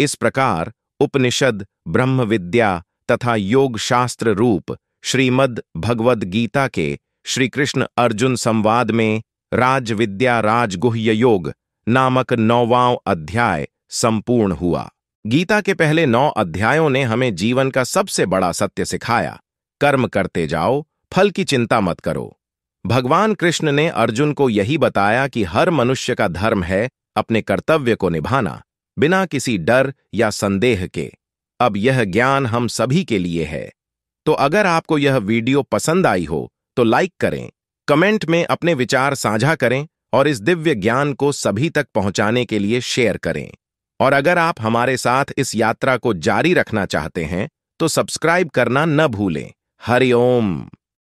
इस प्रकार उपनिषद ब्रह्म विद्या तथा योग शास्त्र रूप श्रीमद भगवद गीता के श्रीकृष्ण अर्जुन संवाद में राज विद्या राजगुह्य योग नामक नौवां अध्याय संपूर्ण हुआ गीता के पहले नौ अध्यायों ने हमें जीवन का सबसे बड़ा सत्य सिखाया कर्म करते जाओ फल की चिंता मत करो भगवान कृष्ण ने अर्जुन को यही बताया कि हर मनुष्य का धर्म है अपने कर्तव्य को निभाना बिना किसी डर या संदेह के अब यह ज्ञान हम सभी के लिए है तो अगर आपको यह वीडियो पसंद आई हो तो लाइक करें कमेंट में अपने विचार साझा करें और इस दिव्य ज्ञान को सभी तक पहुंचाने के लिए शेयर करें और अगर आप हमारे साथ इस यात्रा को जारी रखना चाहते हैं तो सब्सक्राइब करना न भूलें हरिओम